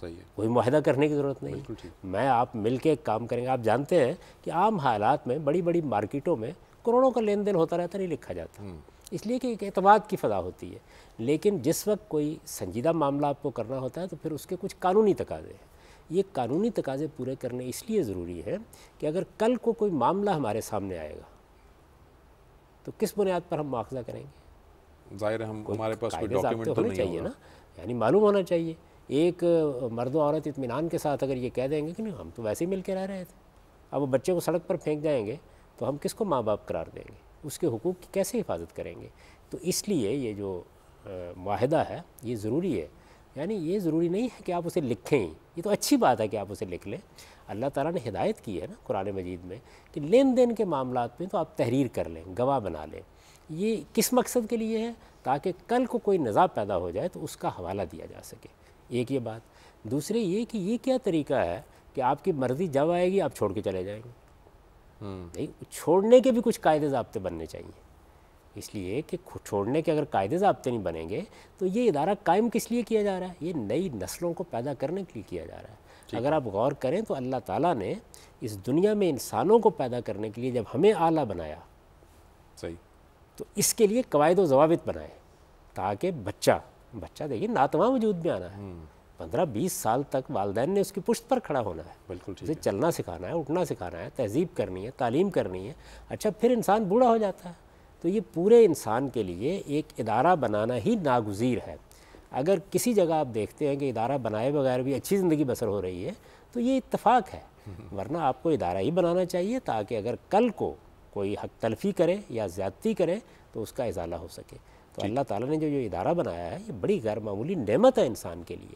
सही है कोई माहिदा करने की ज़रूरत नहीं है मैं आप मिल के काम करेंगे आप जानते हैं कि आम हालात में बड़ी बड़ी मार्केटों में करोड़ों का लेन देन होता रहता नहीं लिखा जाता हम्म। इसलिए कि एक अतमाद की फ़ा होती है लेकिन जिस वक्त कोई संजीदा मामला आपको करना होता है तो फिर उसके कुछ कानूनी तकाजे हैं ये कानूनी तकाजे पूरे करने इसलिए ज़रूरी है कि अगर कल को कोई मामला हमारे सामने आएगा तो किस बुनियाद पर हम मुआवजा करेंगे ज़ाहिर हम हमारे पास कोई तो डॉक्यूमेंट तो नहीं चाहिए ना यानी मालूम होना चाहिए एक मर्द औरत इतमान के साथ अगर ये कह देंगे कि नहीं हम तो वैसे ही मिल के रह रहे थे अब वो बच्चे को सड़क पर फेंक जाएंगे तो हम किसको माँ बाप करार देंगे उसके हकूक़ की कैसे हिफाजत करेंगे तो इसलिए ये जो माहदा है ये ज़रूरी है यानी ये ज़रूरी नहीं है कि आप उसे लिखें ये तो अच्छी बात है कि आप उसे लिख लें अल्लाह ताला ने हिदायत की है ना कुरान मजीद में कि लेन देन के मामला में तो आप तहरीर कर लें गवाह बना लें ये किस मकसद के लिए है ताकि कल को कोई नज़ा पैदा हो जाए तो उसका हवाला दिया जा सके एक ये बात दूसरे ये कि ये क्या तरीका है कि आपकी मर्ज़ी जब आएगी आप छोड़ के चले जाएंगे हम्म। नहीं छोड़ने के भी कुछ कायदे ज़बते बनने चाहिए इसलिए कि छोड़ने के अगर कायदे ज़बते नहीं बनेंगे तो ये इदारा कायम किस लिए किया जा रहा है ये नई नस्लों को पैदा करने के लिए किया जा रहा है अगर आप गौर करें तो अल्लाह ताला ने इस दुनिया में इंसानों को पैदा करने के लिए जब हमें आला बनाया सही तो इसके लिए कवायद व बनाए ताकि बच्चा बच्चा देखिए नातवा वजूद में आना है हम्म। पंद्रह बीस साल तक वालदेन ने उसकी पुश्त पर खड़ा होना है बिल्कुल उसे चलना सिखाना है उठना सिखाना है तहजीब करनी है तालीम करनी है अच्छा फिर इंसान बूढ़ा हो जाता है तो ये पूरे इंसान के लिए एक इदारा बनाना ही नागजीर है अगर किसी जगह आप देखते हैं कि इदारा बनाए बगैर भी अच्छी ज़िंदगी बसर हो रही है तो ये इतफाक़ है वरना आपको इदारा ही बनाना चाहिए ताकि अगर कल को कोई हक तलफी करे या ज़्यादती करे तो उसका इजाला हो सके तो अल्लाह ताला ने जो ये इदारा बनाया है ये बड़ी गैरमूली नेमत है इंसान के लिए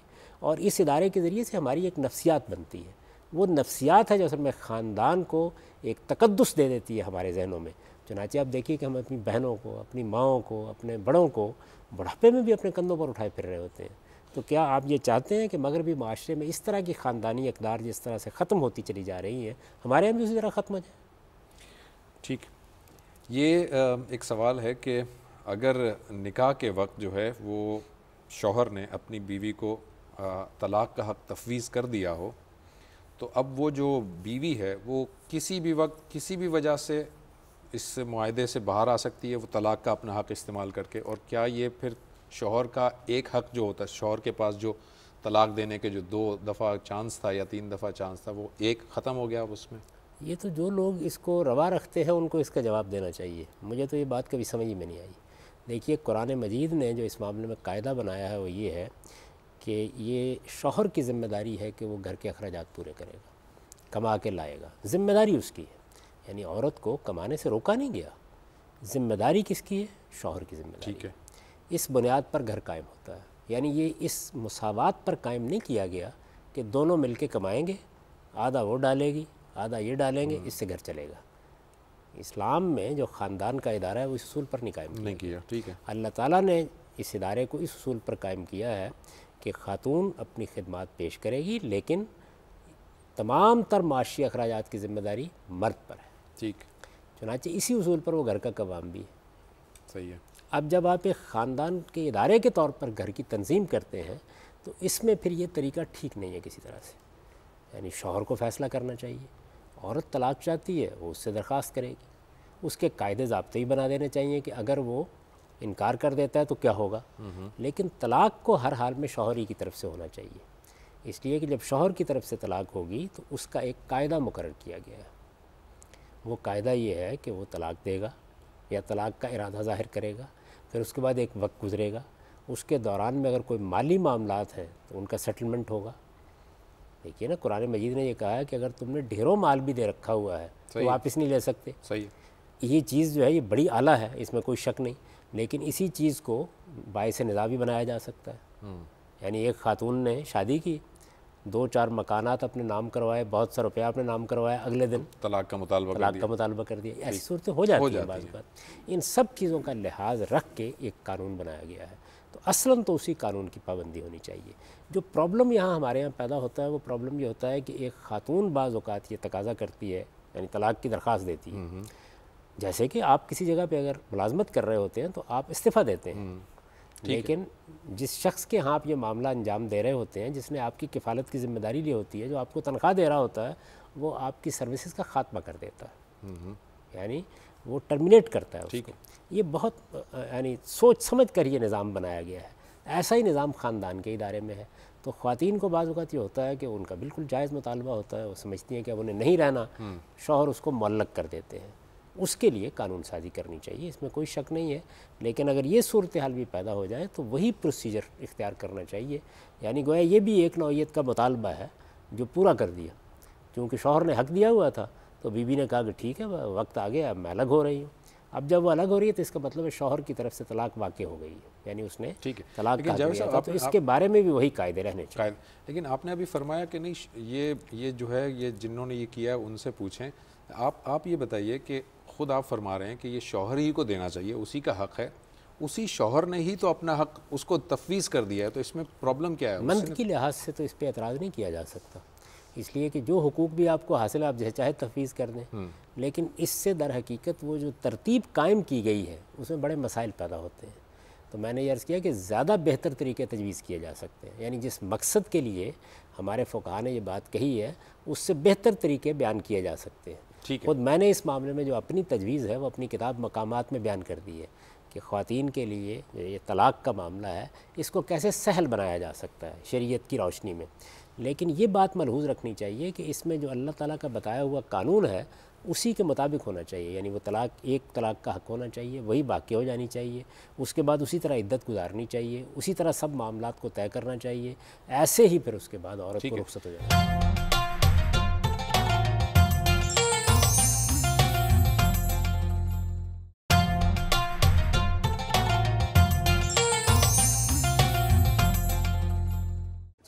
और इस इदारे के ज़रिए से हमारी एक नफ्सियात बनती है वो नफ्सियात है जो असल में ख़ानदान को एक तकदस दे देती है हमारे जहनों में चुनाचे आप देखिए कि हम अपनी बहनों को अपनी माओं को अपने बड़ों को बुढ़ापे में भी अपने कंधों पर उठाए फिर रहे होते हैं तो क्या आप ये चाहते हैं कि मगरबी माशरे में इस तरह की ख़ानदानी अकदार जिस तरह से ख़त्म होती चली जा रही है हमारे यहाँ भी उसी तरह ख़त्म हो जाए ठीक ये एक सवाल है कि अगर निकाह के वक्त जो है वो शोहर ने अपनी बीवी को तलाक़ का हक़ तफवीज़ कर दिया हो तो अब वो जो बीवी है वो किसी भी वक्त किसी भी वजह से इस माहे से बाहर आ सकती है वो तलाक़ का अपना हक़ इस्तेमाल करके और क्या ये फिर शोहर का एक हक़ जो होता है शोहर के पास जो तलाक़ देने के जो दो दफ़ा चांस था या तीन दफ़ा चांस था वो एक ख़त्म हो गया उसमें ये तो जो लोग इसको रवा रखते हैं उनको इसका जवाब देना चाहिए मुझे तो ये बात कभी समझ में नहीं आई देखिए कुरान मजीद ने जो इस मामले में कायदा बनाया है वो ये है कि ये शोहर की ज़िम्मेदारी है कि वो घर के अखराज पूरे करेगा कमा के लाएगा ज़िम्मेदारी उसकी है यानी औरत को कमाने से रोका नहीं गया ज़िम्मेदारी किसकी है शोहर की ज़िम्मेदारी ठीक है इस बुनियाद पर घर कायम होता है यानी ये इस मसावत पर कायम नहीं किया गया कि दोनों मिल के कमाएँगे आधा वो डालेगी आधा ये डालेंगे हम्म। इससे घर चलेगा इस्लाम में जो ख़ानदान का इदारा है वो इस असूल पर नहीं कायम नहीं किया ठीक है अल्लाह ताला ने इस इदारे को इस असूल पर कायम किया है कि खातून अपनी खदमात पेश करेगी लेकिन तमाम तर माशी अखराज की ज़िम्मेदारी मर्द पर है ठीक चुनाचे इसी असूल पर वो घर का कवाम भी है सही है अब जब आप एक ख़ानदान के इदारे के तौर पर घर की तंजीम करते हैं तो इसमें फिर ये तरीका ठीक नहीं है किसी तरह से यानी शोहर को फ़ैसला करना चाहिए औरत तलाक चाहती है वो उससे दरख्वास्त करेगी उसके कायदे ज़बते ही बना देने चाहिए कि अगर वो इनकार कर देता है तो क्या होगा लेकिन तलाक को हर हाल में शौहरी की तरफ से होना चाहिए इसलिए कि जब शौहर की तरफ से तलाक होगी तो उसका एक कायदा मुकर किया गया है वो कायदा ये है कि वो तलाक देगा या तलाक का इरादा ज़ाहिर करेगा फिर उसके बाद एक वक्त गुजरेगा उसके दौरान में अगर कोई माली मामला हैं तो उनका सेटलमेंट होगा देखिए ना कुरान मजीद ने ये कहा है कि अगर तुमने ढेरों माल भी दे रखा हुआ है तो वापस नहीं ले सकते सही ये चीज़ जो है ये बड़ी आला है इसमें कोई शक नहीं लेकिन इसी चीज़ को बायस निज़ा भी बनाया जा सकता है हम्म। यानी एक खातून ने शादी की दो चार मकानात अपने नाम करवाए बहुत सा रुपया अपने नाम करवाया अगले दिन तलाक का मुतालबा तलाक का मुतालबा कर दिया ऐसी सूरत हो जाती, है बाज़ इन सब चीज़ों का लिहाज रख के एक कानून बनाया गया है तो असलन तो उसी कानून की पाबंदी होनी चाहिए जो प्रॉब्लम यहाँ हमारे यहाँ पैदा होता है वो प्रॉब्लम ये होता है कि एक खातून बाज़ात ये तकाजा करती है यानी तलाक की दरख्वास्त देती है हम्म। जैसे कि आप किसी जगह पे अगर मुलाजमत कर रहे होते हैं तो आप इस्तीफ़ा देते हैं हम्म। लेकिन है। जिस शख्स के यहाँ आप ये मामला अंजाम दे रहे होते हैं जिसने आपकी किफ़ालत की जिम्मेदारी ली होती है जो आपको तनख्वाह दे रहा होता है वो आपकी सर्विसेज का ख़ात्मा कर देता है हम्म। यानी वो टर्मिनेट करता है उसको ये बहुत यानी सोच समझ कर ये निज़ाम बनाया गया है ऐसा ही निज़ाम ख़ानदान के इदारे में है तो ख़वान को बाज़ात ये होता है कि उनका बिल्कुल जायज़ मुतालबा होता है वो समझती हैं कि अब उन्हें नहीं रहना हम्म। शोहर उसको मल्लक कर देते हैं उसके लिए कानून साजी करनी चाहिए इसमें कोई शक नहीं है लेकिन अगर ये सूरत हाल भी पैदा हो जाए तो वही प्रोसीजर इख्तियार करना चाहिए यानी गोया ये भी एक नौीय का मुतालबा है जो पूरा कर दिया क्योंकि शोहर ने हक दिया हुआ था तो बीबी ने कहा कि ठीक है वक्त आ गया अब मैं अलग हो रही हूँ अब जब वो अलग हो रही है तो इसका मतलब है शोहर की तरफ से तलाक वाक़ हो गई है यानी उसने ठीक है तलाक लेकिन जब आप, तो इसके आप, बारे में भी वही कायदे रहने चाहिए लेकिन आपने अभी फरमाया कि नहीं ये ये जो है ये जिन्होंने ये किया है उनसे पूछें आप आप ये बताइए कि खुद आप फरमा रहे हैं कि ये शोहर ही को देना चाहिए उसी का हक़ है उसी शोहर ने ही तो अपना हक उसको तफवीज़ कर दिया है तो इसमें प्रॉब्लम क्या है मंद के लिहाज से तो इस पर एतराज़ नहीं किया जा सकता इसलिए कि जो हकूक़ भी आपको हासिल आप जैसे चाहे तफवीज़ कर दें हम्म। लेकिन इससे दर हकीकत वो जो तरतीब कायम की गई है उसमें बड़े मसाइल पैदा होते हैं तो मैंने ये अर्ज़ किया कि ज़्यादा बेहतर तरीके तजवीज़ किए जा सकते हैं यानी जिस मकसद के लिए हमारे फ़ुका ने ये बात कही है उससे बेहतर तरीके बयान किए जा सकते हैं ठीक है खुद मैंने इस मामले में जो अपनी तजवीज़ है वो अपनी किताब मकाम में बयान कर दी है कि खातन के लिए ये तलाक़ का मामला है इसको कैसे सहल बनाया जा सकता है शरीयत की रोशनी में लेकिन ये बात मलहूज़ रखनी चाहिए कि इसमें जो अल्लाह ताला का बताया हुआ कानून है उसी के मुताबिक होना चाहिए यानी वो तलाक एक तलाक का हक़ होना चाहिए वही बाकी हो जानी चाहिए उसके बाद उसी तरह इद्दत गुजारनी चाहिए उसी तरह सब मामला को तय करना चाहिए ऐसे ही फिर उसके बाद औरत को रुख्सत हो जाए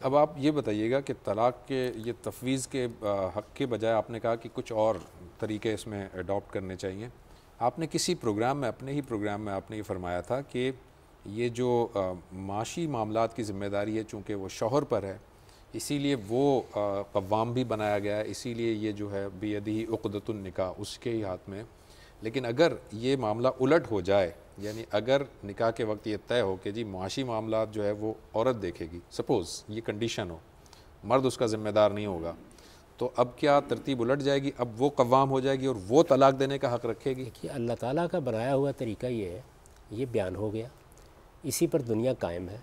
अब आप ये बताइएगा कि तलाक के ये तफवीज़ के हक़ के बजाय आपने कहा कि कुछ और तरीके इसमें अडॉप्ट करने चाहिए आपने किसी प्रोग्राम में अपने ही प्रोग्राम में आपने ये फरमाया था कि ये जो माशी मामला की ज़िम्मेदारी है चूँकि वो शोहर पर है इसीलिए वो कवाम भी बनाया गया है इसीलिए ये जो है उकदतुल निका उसके ही हाथ में लेकिन अगर ये मामला उलट हो जाए यानी अगर निकाह के वक्त ये तय हो कि जी मुआशी मामला जो है वो औरत देखेगी सपोज़ ये कंडीशन हो मर्द उसका ज़िम्मेदार नहीं होगा तो अब क्या तरतीब उलट जाएगी अब वो कवाम हो जाएगी और वो तलाक देने का हक़ रखेगी कि अल्लाह ताला का बनाया हुआ तरीका ये है ये बयान हो गया इसी पर दुनिया कायम है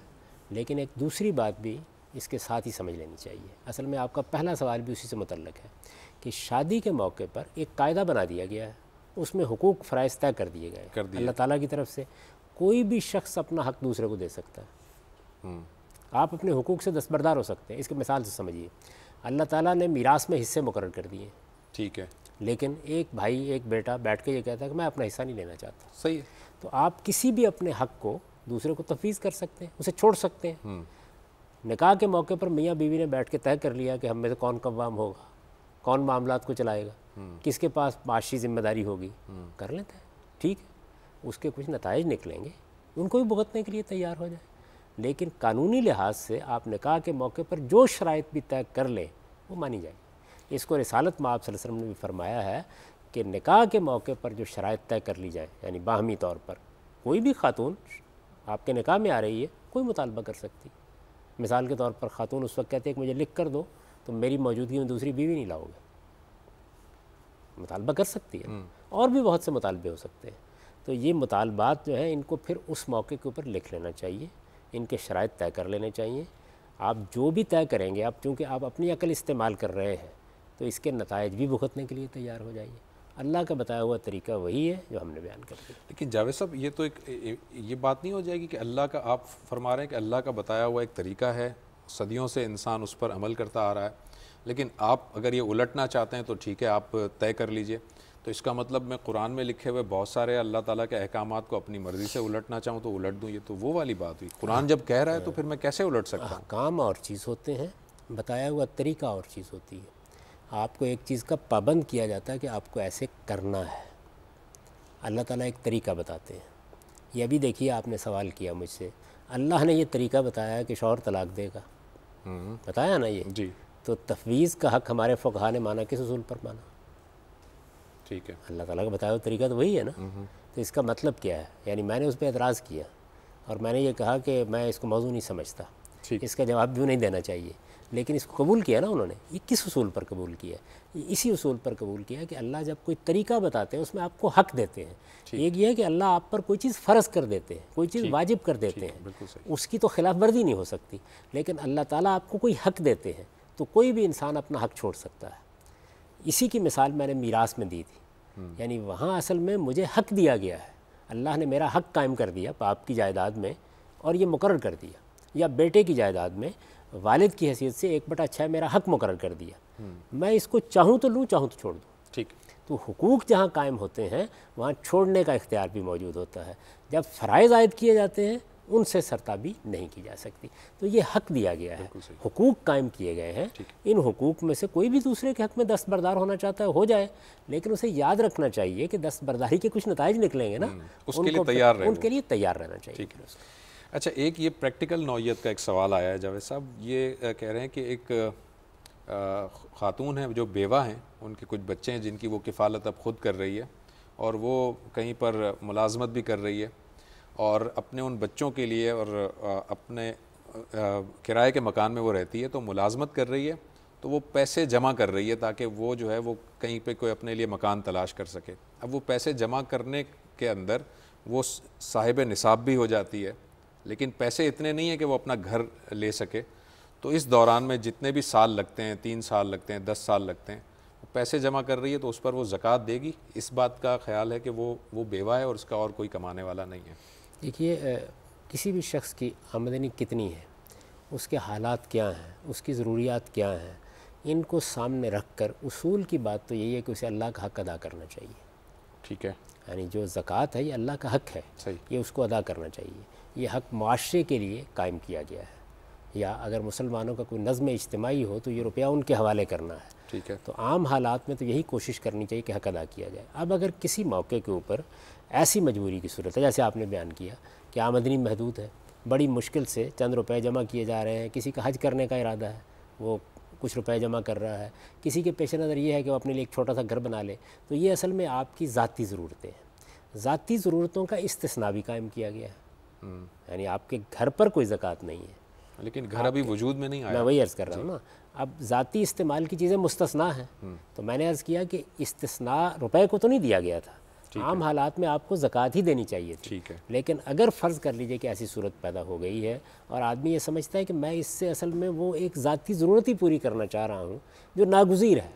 लेकिन एक दूसरी बात भी इसके साथ ही समझ लेनी चाहिए असल में आपका पहला सवाल भी उसी से मुतलक है कि शादी के मौके पर एक कायदा बना दिया गया है उसमें हकूक़ तय कर दिए गए कर दिए अल्लाह ताला की तरफ से कोई भी शख्स अपना हक दूसरे को दे सकता है हम्म। आप अपने हकूक़ से दस्तबरदार हो सकते हैं इसके मिसाल से समझिए अल्लाह ताला ने मीरास में हिस्से मुकर कर दिए ठीक है लेकिन एक भाई एक बेटा बैठ के ये कहता है कि मैं अपना हिस्सा नहीं लेना चाहता सही है तो आप किसी भी अपने हक को दूसरे को तफीज़ कर सकते हैं उसे छोड़ सकते हैं हम्म। निकाह के मौके पर मियाँ बीवी ने बैठ के तय कर लिया कि हम में से कौन कवाम होगा कौन मामला को चलाएगा किसके पास माशी जिम्मेदारी होगी कर लेते हैं ठीक है उसके कुछ नतज निकलेंगे उनको भी भुगतने के लिए तैयार हो जाए लेकिन कानूनी लिहाज से आप निकाह के मौके पर जो शराइ भी तय कर लें वो मानी जाए इसको रसालत माँ वसम ने भी फरमाया है कि निकाह के मौके पर जो शराइ तय कर ली जाए यानी बाहमी तौर पर कोई भी खातून आपके निकाह में आ रही है कोई मुतालबा कर सकती मिसाल के तौर पर ख़ातून उस वक्त कहते हैं कि मुझे लिख कर दो तो मेरी मौजूदगी में दूसरी बीवी नहीं लाओगे मुतालबा कर सकती है हम्म। और भी बहुत से मुतालबे हो सकते हैं तो ये मुतालबात जो हैं इनको फिर उस मौके के ऊपर लिख लेना चाहिए इनके शराइ तय कर लेने चाहिए आप जो भी तय करेंगे आप चूँकि आप अपनी अकल इस्तेमाल कर रहे हैं तो इसके नतज भी भुगतने के लिए तैयार हो जाइए अल्लाह का बताया हुआ तरीका वही है जो हमने बयान कर दिया लेकिन जावेद साहब ये तो एक ये बात नहीं हो जाएगी कि अल्लाह का आप फरमा रहे हैं कि अल्लाह का बताया हुआ एक तरीका है सदियों से इंसान उस पर अमल करता आ रहा है लेकिन आप अगर ये उलटना चाहते हैं तो ठीक है आप तय कर लीजिए तो इसका मतलब मैं कुरान में लिखे हुए बहुत सारे अल्लाह ताला के अहकाम को अपनी मर्ज़ी से उलटना चाहूँ तो उलट दूँ ये तो वो वाली बात हुई कुरान जब कह रहा है तो फिर मैं कैसे उलट सकता हूँ काम और चीज़ होते हैं बताया हुआ तरीका और चीज़ होती है आपको एक चीज़ का पाबंद किया जाता है कि आपको ऐसे करना है अल्लाह ताला एक तरीका बताते हैं ये भी देखिए आपने सवाल किया मुझसे अल्लाह ने ये तरीका बताया कि शौहर तलाक देगा हम्म। बताया ना ये जी तो तफवीज़ का हक हमारे फ़ुकहा ने माना किस असूल पर माना ठीक है अल्लाह ताला का बताया तरीका तो वही है ना तो इसका मतलब क्या है यानी मैंने उस पर एतराज़ किया और मैंने ये कहा कि मैं इसको मौजू नहीं समझता इसका जवाब भी नहीं देना चाहिए लेकिन इसको कबूल किया ना उन्होंने ये किस असूल पर कबूल किया इसी असूल पर कबूल किया कि अल्लाह जब कोई तरीका बताते हैं उसमें आपको हक देते हैं एक ये है कि अल्लाह आप पर कोई चीज़ फ़र्ज़ कर देते हैं कोई चीज़ वाजिब कर देते हैं उसकी तो खिलाफ वर्दी नहीं हो सकती लेकिन अल्लाह ताला आपको कोई हक देते हैं तो कोई भी इंसान अपना हक छोड़ सकता है इसी की मिसाल मैंने मीरास में दी थी हम्म। यानी वहाँ असल में मुझे हक दिया गया है अल्लाह ने मेरा हक कायम कर दिया बाप की जायदाद में और ये मुकर कर दिया या बेटे की जायदाद में वालिद की हैसियत से एक बटा छः मेरा हक मुकर कर दिया हम्म। मैं इसको चाहूँ तो लूँ चाहूँ तो छोड़ दूँ ठीक तो हकूक़ जहाँ कायम होते हैं वहाँ छोड़ने का इख्तियार भी मौजूद होता है जब फ़रज़ आयद किए जाते हैं उनसे सरताबी नहीं की जा सकती तो ये हक दिया गया है हकूक़ कायम किए गए हैं इन हकूक़ में से कोई भी दूसरे के हक़ में दस्तबरदार होना चाहता है हो जाए लेकिन उसे याद रखना चाहिए कि दस्तबरदारी के कुछ नतज निकलेंगे ना हम्म। उसके लिए तैयार उनके लिए तैयार रहना चाहिए अच्छा एक ये प्रैक्टिकल नौीयत का एक सवाल आया है जावेद साहब ये कह रहे हैं कि एक ख़ातून है जो बेवा हैं उनके कुछ बच्चे हैं जिनकी वो किफ़ालत अब खुद कर रही है और वो कहीं पर मुलाजमत भी कर रही है और अपने उन बच्चों के लिए और अपने किराए के मकान में वो रहती है तो मुलाजमत कर रही है तो वो पैसे जमा कर रही है ताकि वो जो है वो कहीं पे कोई अपने लिए मकान तलाश कर सके अब वो पैसे जमा करने के अंदर वो साहिब निसाब भी हो जाती है लेकिन पैसे इतने नहीं है कि वो अपना घर ले सके तो इस दौरान में जितने भी साल लगते हैं तीन साल लगते हैं दस साल लगते हैं पैसे जमा कर रही है तो उस पर वो ज़क़़त देगी इस बात का ख्याल है कि वो वो बेवा है और उसका और कोई कमाने वाला नहीं है देखिए किसी भी शख्स की आमदनी कितनी है उसके हालात क्या हैं उसकी ज़रूरियात क्या हैं इनको सामने रख कर उसूल की बात तो यही है कि उसे अल्लाह का हक अदा करना चाहिए ठीक है यानी जो ज़क़़त है ये अल्लाह का हक है सही ये उसको अदा करना चाहिए ये हक माशरे के लिए कायम किया गया है या अगर मुसलमानों का कोई नज़म इज्तमाही हो तो ये रुपया उनके हवाले करना है ठीक है तो आम हालात में तो यही कोशिश करनी चाहिए कि हक अदा किया जाए अब अगर किसी मौके के ऊपर ऐसी मजबूरी की सूरत है जैसे आपने बयान किया कि आमदनी महदूद है बड़ी मुश्किल से चंद रुपए जमा किए जा रहे हैं किसी का हज करने का इरादा है वो कुछ रुपए जमा कर रहा है किसी के पेश नज़र ये है कि वो अपने लिए एक छोटा सा घर बना ले तो ये असल में आपकी ज़ाती ज़रूरतें हैं ज़ाती ज़रूरतों का इस्तना भी कायम किया गया है हम्म। यानी आपके घर पर कोई ज़क़़त नहीं है लेकिन घर अभी वजूद में नहीं आया मैं वही अर्ज़ कर रहा हूँ ना अब ज़ाती इस्तेमाल की चीज़ें मुस्तना हैं हम्म। तो मैंने अर्ज़ किया कि इस्तना रुपए को तो नहीं दिया गया था आम हालात में आपको ज़क़़त ही देनी चाहिए थी ठीक है लेकिन अगर फ़र्ज़ कर लीजिए कि ऐसी सूरत पैदा हो गई है और आदमी ये समझता है कि मैं इससे असल में वो एक ज़ाती ज़रूरत ही पूरी करना चाह रहा हूँ जो नागुजीर है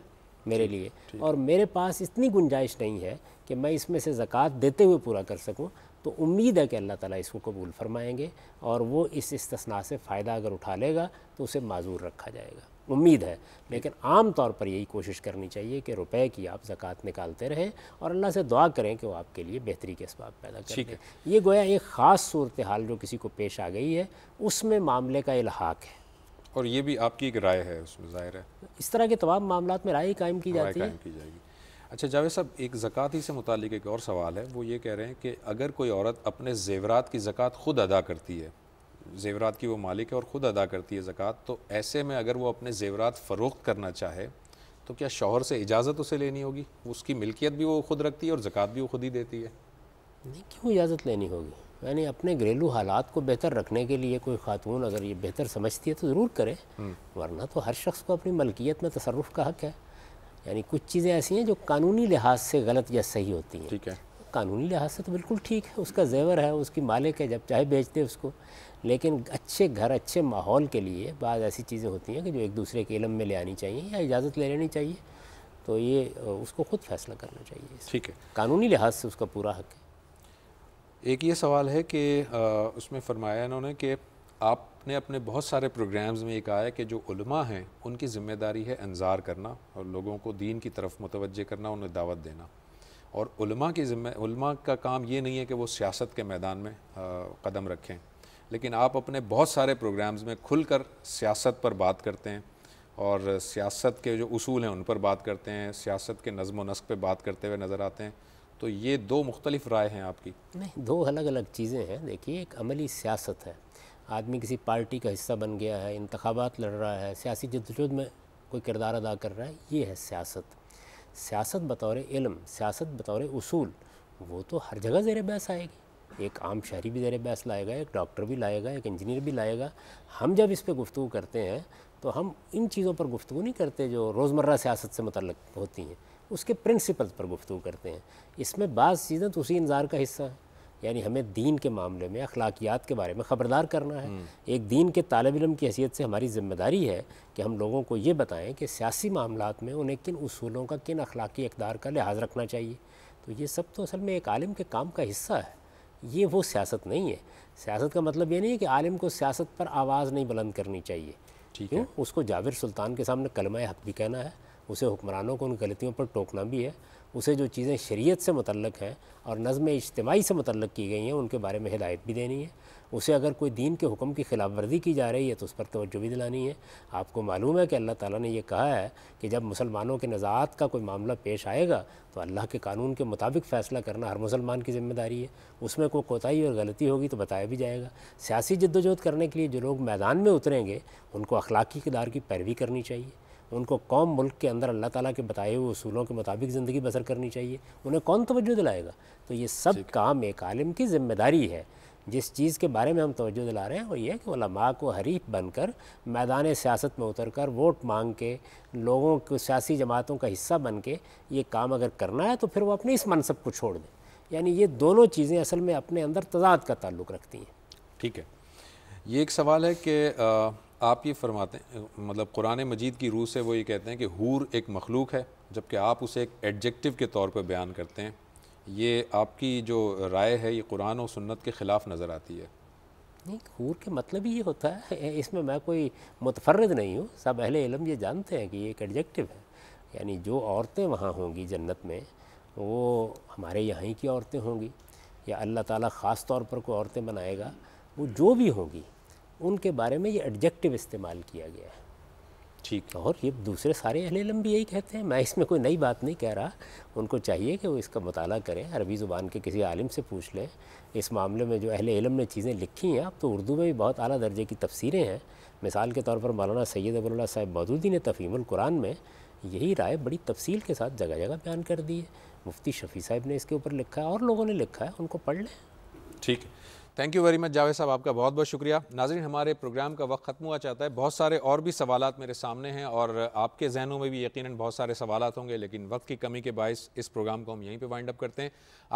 मेरे लिए और मेरे पास इतनी गुंजाइश नहीं है कि मैं इसमें से ज़क़़त देते हुए पूरा कर सकूँ तो उम्मीद है कि अल्लाह ताला इसको कबूल फरमाएंगे और वो इस इसतना से फ़ायदा अगर उठा लेगा तो उसे माजूर रखा जाएगा उम्मीद है लेकिन आम तौर पर यही कोशिश करनी चाहिए कि रुपए की आप ज़क़़त निकालते रहें और अल्लाह से दुआ करें कि वो आपके लिए बेहतरी के इसबाब पैदा करें ये गोया एक ख़ास सूरत हाल जो किसी को पेश आ गई है उसमें मामले का इलाहाक है और ये भी आपकी एक राय है उसमें ज़ाहिर है इस तरह के तमाम मामला में राय कायम की जाती है की जाएगी अच्छा जावेद साहब एक ज़क़़त ही से मुतल एक और सवाल है वो ये कह रहे हैं कि अगर कोई औरत अपने जेवरात की ज़क़़त ख़ुद अदा करती है जेवरात की वो मालिक है और ख़ुद अदा करती है ज़क़़त तो ऐसे में अगर वो अपने जेवरात फ़रोख्त करना चाहे तो क्या शोहर से इजाज़त उसे लेनी होगी उसकी मिल्कियत भी वो ख़ुद रखती है और ज़क़़त भी वो ख़ुद ही देती है नहीं क्यों इजाज़त लेनी होगी यानी अपने घरेलू हालात को बेहतर रखने के लिए कोई खातून अगर ये बेहतर समझती है तो ज़रूर करे हम्म। वरना तो हर शख्स को अपनी मलकियत में तसरफ़ का हक है यानी कुछ चीज़ें ऐसी हैं जो कानूनी लिहाज से गलत या सही होती हैं ठीक है कानूनी लिहाज से तो बिल्कुल ठीक है उसका जेवर है उसकी मालिक है जब चाहे बेच दे उसको लेकिन अच्छे घर अच्छे माहौल के लिए बाद ऐसी चीज़ें होती हैं कि जो एक दूसरे के इलम में ले आनी चाहिए या इजाज़त ले लेनी चाहिए तो ये उसको ख़ुद फैसला करना चाहिए ठीक है कानूनी लिहाज से उसका पूरा हक है एक ये सवाल है कि उसमें फरमाया इन्होंने कि आपने अपने बहुत सारे प्रोग्राम्स में ये कहा है कि जो उलमा हैं उनकी ज़िम्मेदारी है इंजार करना और लोगों को दीन की तरफ मुतवजह करना उन्हें दावत देना और उलमा की ज़िम्मे उलमा का काम ये नहीं है कि वो सियासत के मैदान में आ, कदम रखें लेकिन आप अपने बहुत सारे प्रोग्राम्स में खुल कर सियासत पर बात करते हैं और सियासत के जो असूल हैं उन पर बात करते हैं सियासत के नज़म नस्क पर बात करते हुए नज़र आते हैं तो ये दो मुख्तलिफ राय हैं आपकी नहीं दो अलग अलग चीज़ें हैं देखिए एक अमली सियासत है आदमी किसी पार्टी का हिस्सा बन गया है इंतबात लड़ रहा है सियासी जदोजहद में कोई किरदार अदा कर रहा है ये है सियासत सियासत बतौर इलम सियासत बतौर उसूल वो तो हर जगह ज़ेर बहस आएगी एक आम शहरी भी ज़ेर बहस लाएगा एक डॉक्टर भी लाएगा एक इंजीनियर भी लाएगा हम जब इस पर गुफ्तु करते हैं तो हम इन चीज़ों पर गुफ्तु नहीं करते जो रोज़मर्रा सियासत से मतलब होती हैं उसके प्रिंसिपल पर गुफ्तु करते हैं इसमें बाज़ चीज़ें तो उसी इंतज़ार का हिस्सा है यानी हमें दीन के मामले में अखलाकियात के बारे में ख़बरदार करना है हम्म। एक दीन के तालब इम की हैसियत से हमारी जिम्मेदारी है कि हम लोगों को ये बताएं कि सियासी मामला में उन्हें किन असूलों का किन अखलाकी इकदार का लिहाज रखना चाहिए तो ये सब तो असल में एक आलिम के काम का हिस्सा है ये वो सियासत नहीं है सियासत का मतलब ये नहीं है कि आलिम को सियासत पर आवाज़ नहीं बुलंद करनी चाहिए ठीक है उसको जाविर सुल्तान के सामने कलमा हक भी कहना है उसे हुक्मरानों को उन गलतियों पर टोकना भी है उसे जो चीज़ें शरीयत से मुतलक हैं और नज़म इज्तमाही से मुतलक की गई हैं उनके बारे में हिदायत भी देनी है उसे अगर कोई दीन के हुक्म की खिलाफ वर्जी की जा रही है तो उस पर तोज्जो भी दिलानी है आपको मालूम है कि अल्लाह ताला ने यह कहा है कि जब मुसलमानों के नज़ात का कोई मामला पेश आएगा तो अल्लाह के कानून के मुताबिक फ़ैसला करना हर मुसलमान की जिम्मेदारी है उसमें कोई कोताही और गलती होगी तो बताया भी जाएगा सियासी जद्दोजहद करने के लिए जो लोग मैदान में उतरेंगे उनको अखलाकी किरदार की पैरवी करनी चाहिए उनको कौम मुल्क के अंदर अल्लाह ताला के बताए हुए असूलों के मुताबिक ज़िंदगी बसर करनी चाहिए उन्हें कौन तोज्जो दिलाएगा तो ये सब काम एक आलिम की ज़िम्मेदारी है जिस चीज़ के बारे में हम तोज्जो दिला रहे हैं वो ये कि वलमा को हरीफ बनकर मैदान सियासत में उतर कर वोट मांग के लोगों को सियासी जमातों का हिस्सा बन के ये काम अगर करना है तो फिर वो अपने इस मनसब को छोड़ दें यानी ये दोनों चीज़ें असल में अपने अंदर तजाद का ताल्लुक़ रखती हैं ठीक है ये एक सवाल है कि आप ये फरमाते हैं मतलब कुरान मजीद की रूह से वो ये कहते हैं कि हूर एक मखलूक है जबकि आप उसे एक एडजेक्टिव के तौर पर बयान करते हैं ये आपकी जो राय है ये कुरान और सुन्नत के ख़िलाफ़ नज़र आती है नहीं हूर के मतलब ही ये होता है इसमें मैं कोई मुतफरद नहीं हूँ सब अहले इलम ये जानते हैं कि ये एक एडजेक्टिव है यानी जो औरतें वहाँ होंगी जन्नत में वो हमारे यहाँ की औरतें होंगी या अल्लाह ताला ख़ास तौर पर कोई औरतें बनाएगा वो जो भी होंगी उनके बारे में ये एडजेक्टिव इस्तेमाल किया गया है ठीक और ये दूसरे सारे अहलम भी यही कहते हैं मैं इसमें कोई नई बात नहीं कह रहा उनको चाहिए कि वो इसका मताल करें अरबी ज़ुबान के किसी आलिम से पूछ लें इस मामले में जो अहल इलम ने चीज़ें लिखी हैं अब तो उर्दू में भी बहुत अली दर्जे की तफसीरें हैं मिसाल के तौर पर मौलाना सैद अबुल्ला साहब मदूदी ने कुरान में यही राय बड़ी तफसील के साथ जगह जगह बयान कर दी है मुफ्ती शफ़ी साहब ने इसके ऊपर लिखा है और लोगों ने लिखा है उनको पढ़ लें ठीक है thank you very much Javed साहब आपका बहुत बहुत शुक्रिया नाजरीन हमारे प्रोग्राम का वक्त ख़त्म हुआ चाहता है बहुत सारे और भी सवाल मेरे सामने हैं और आपके जहनों में भी यकीन बहुत सारे सवाल होंगे लेकिन वक्त की कमी के बायस इस प्रोग्राम को हम यहीं पर वाइंड अप करते हैं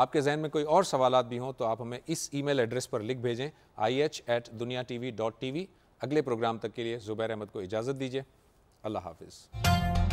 आपके जहन में कोई और सवाल भी हों तो आप हमें इस ई मेल एड्रेस पर लिख भेजें आई एच एट दुनिया T V dot T V अगले प्रोग्राम तक के लिए ज़ुबैर अहमद को इजाज़त दीजिए अल्लाह हाफिज़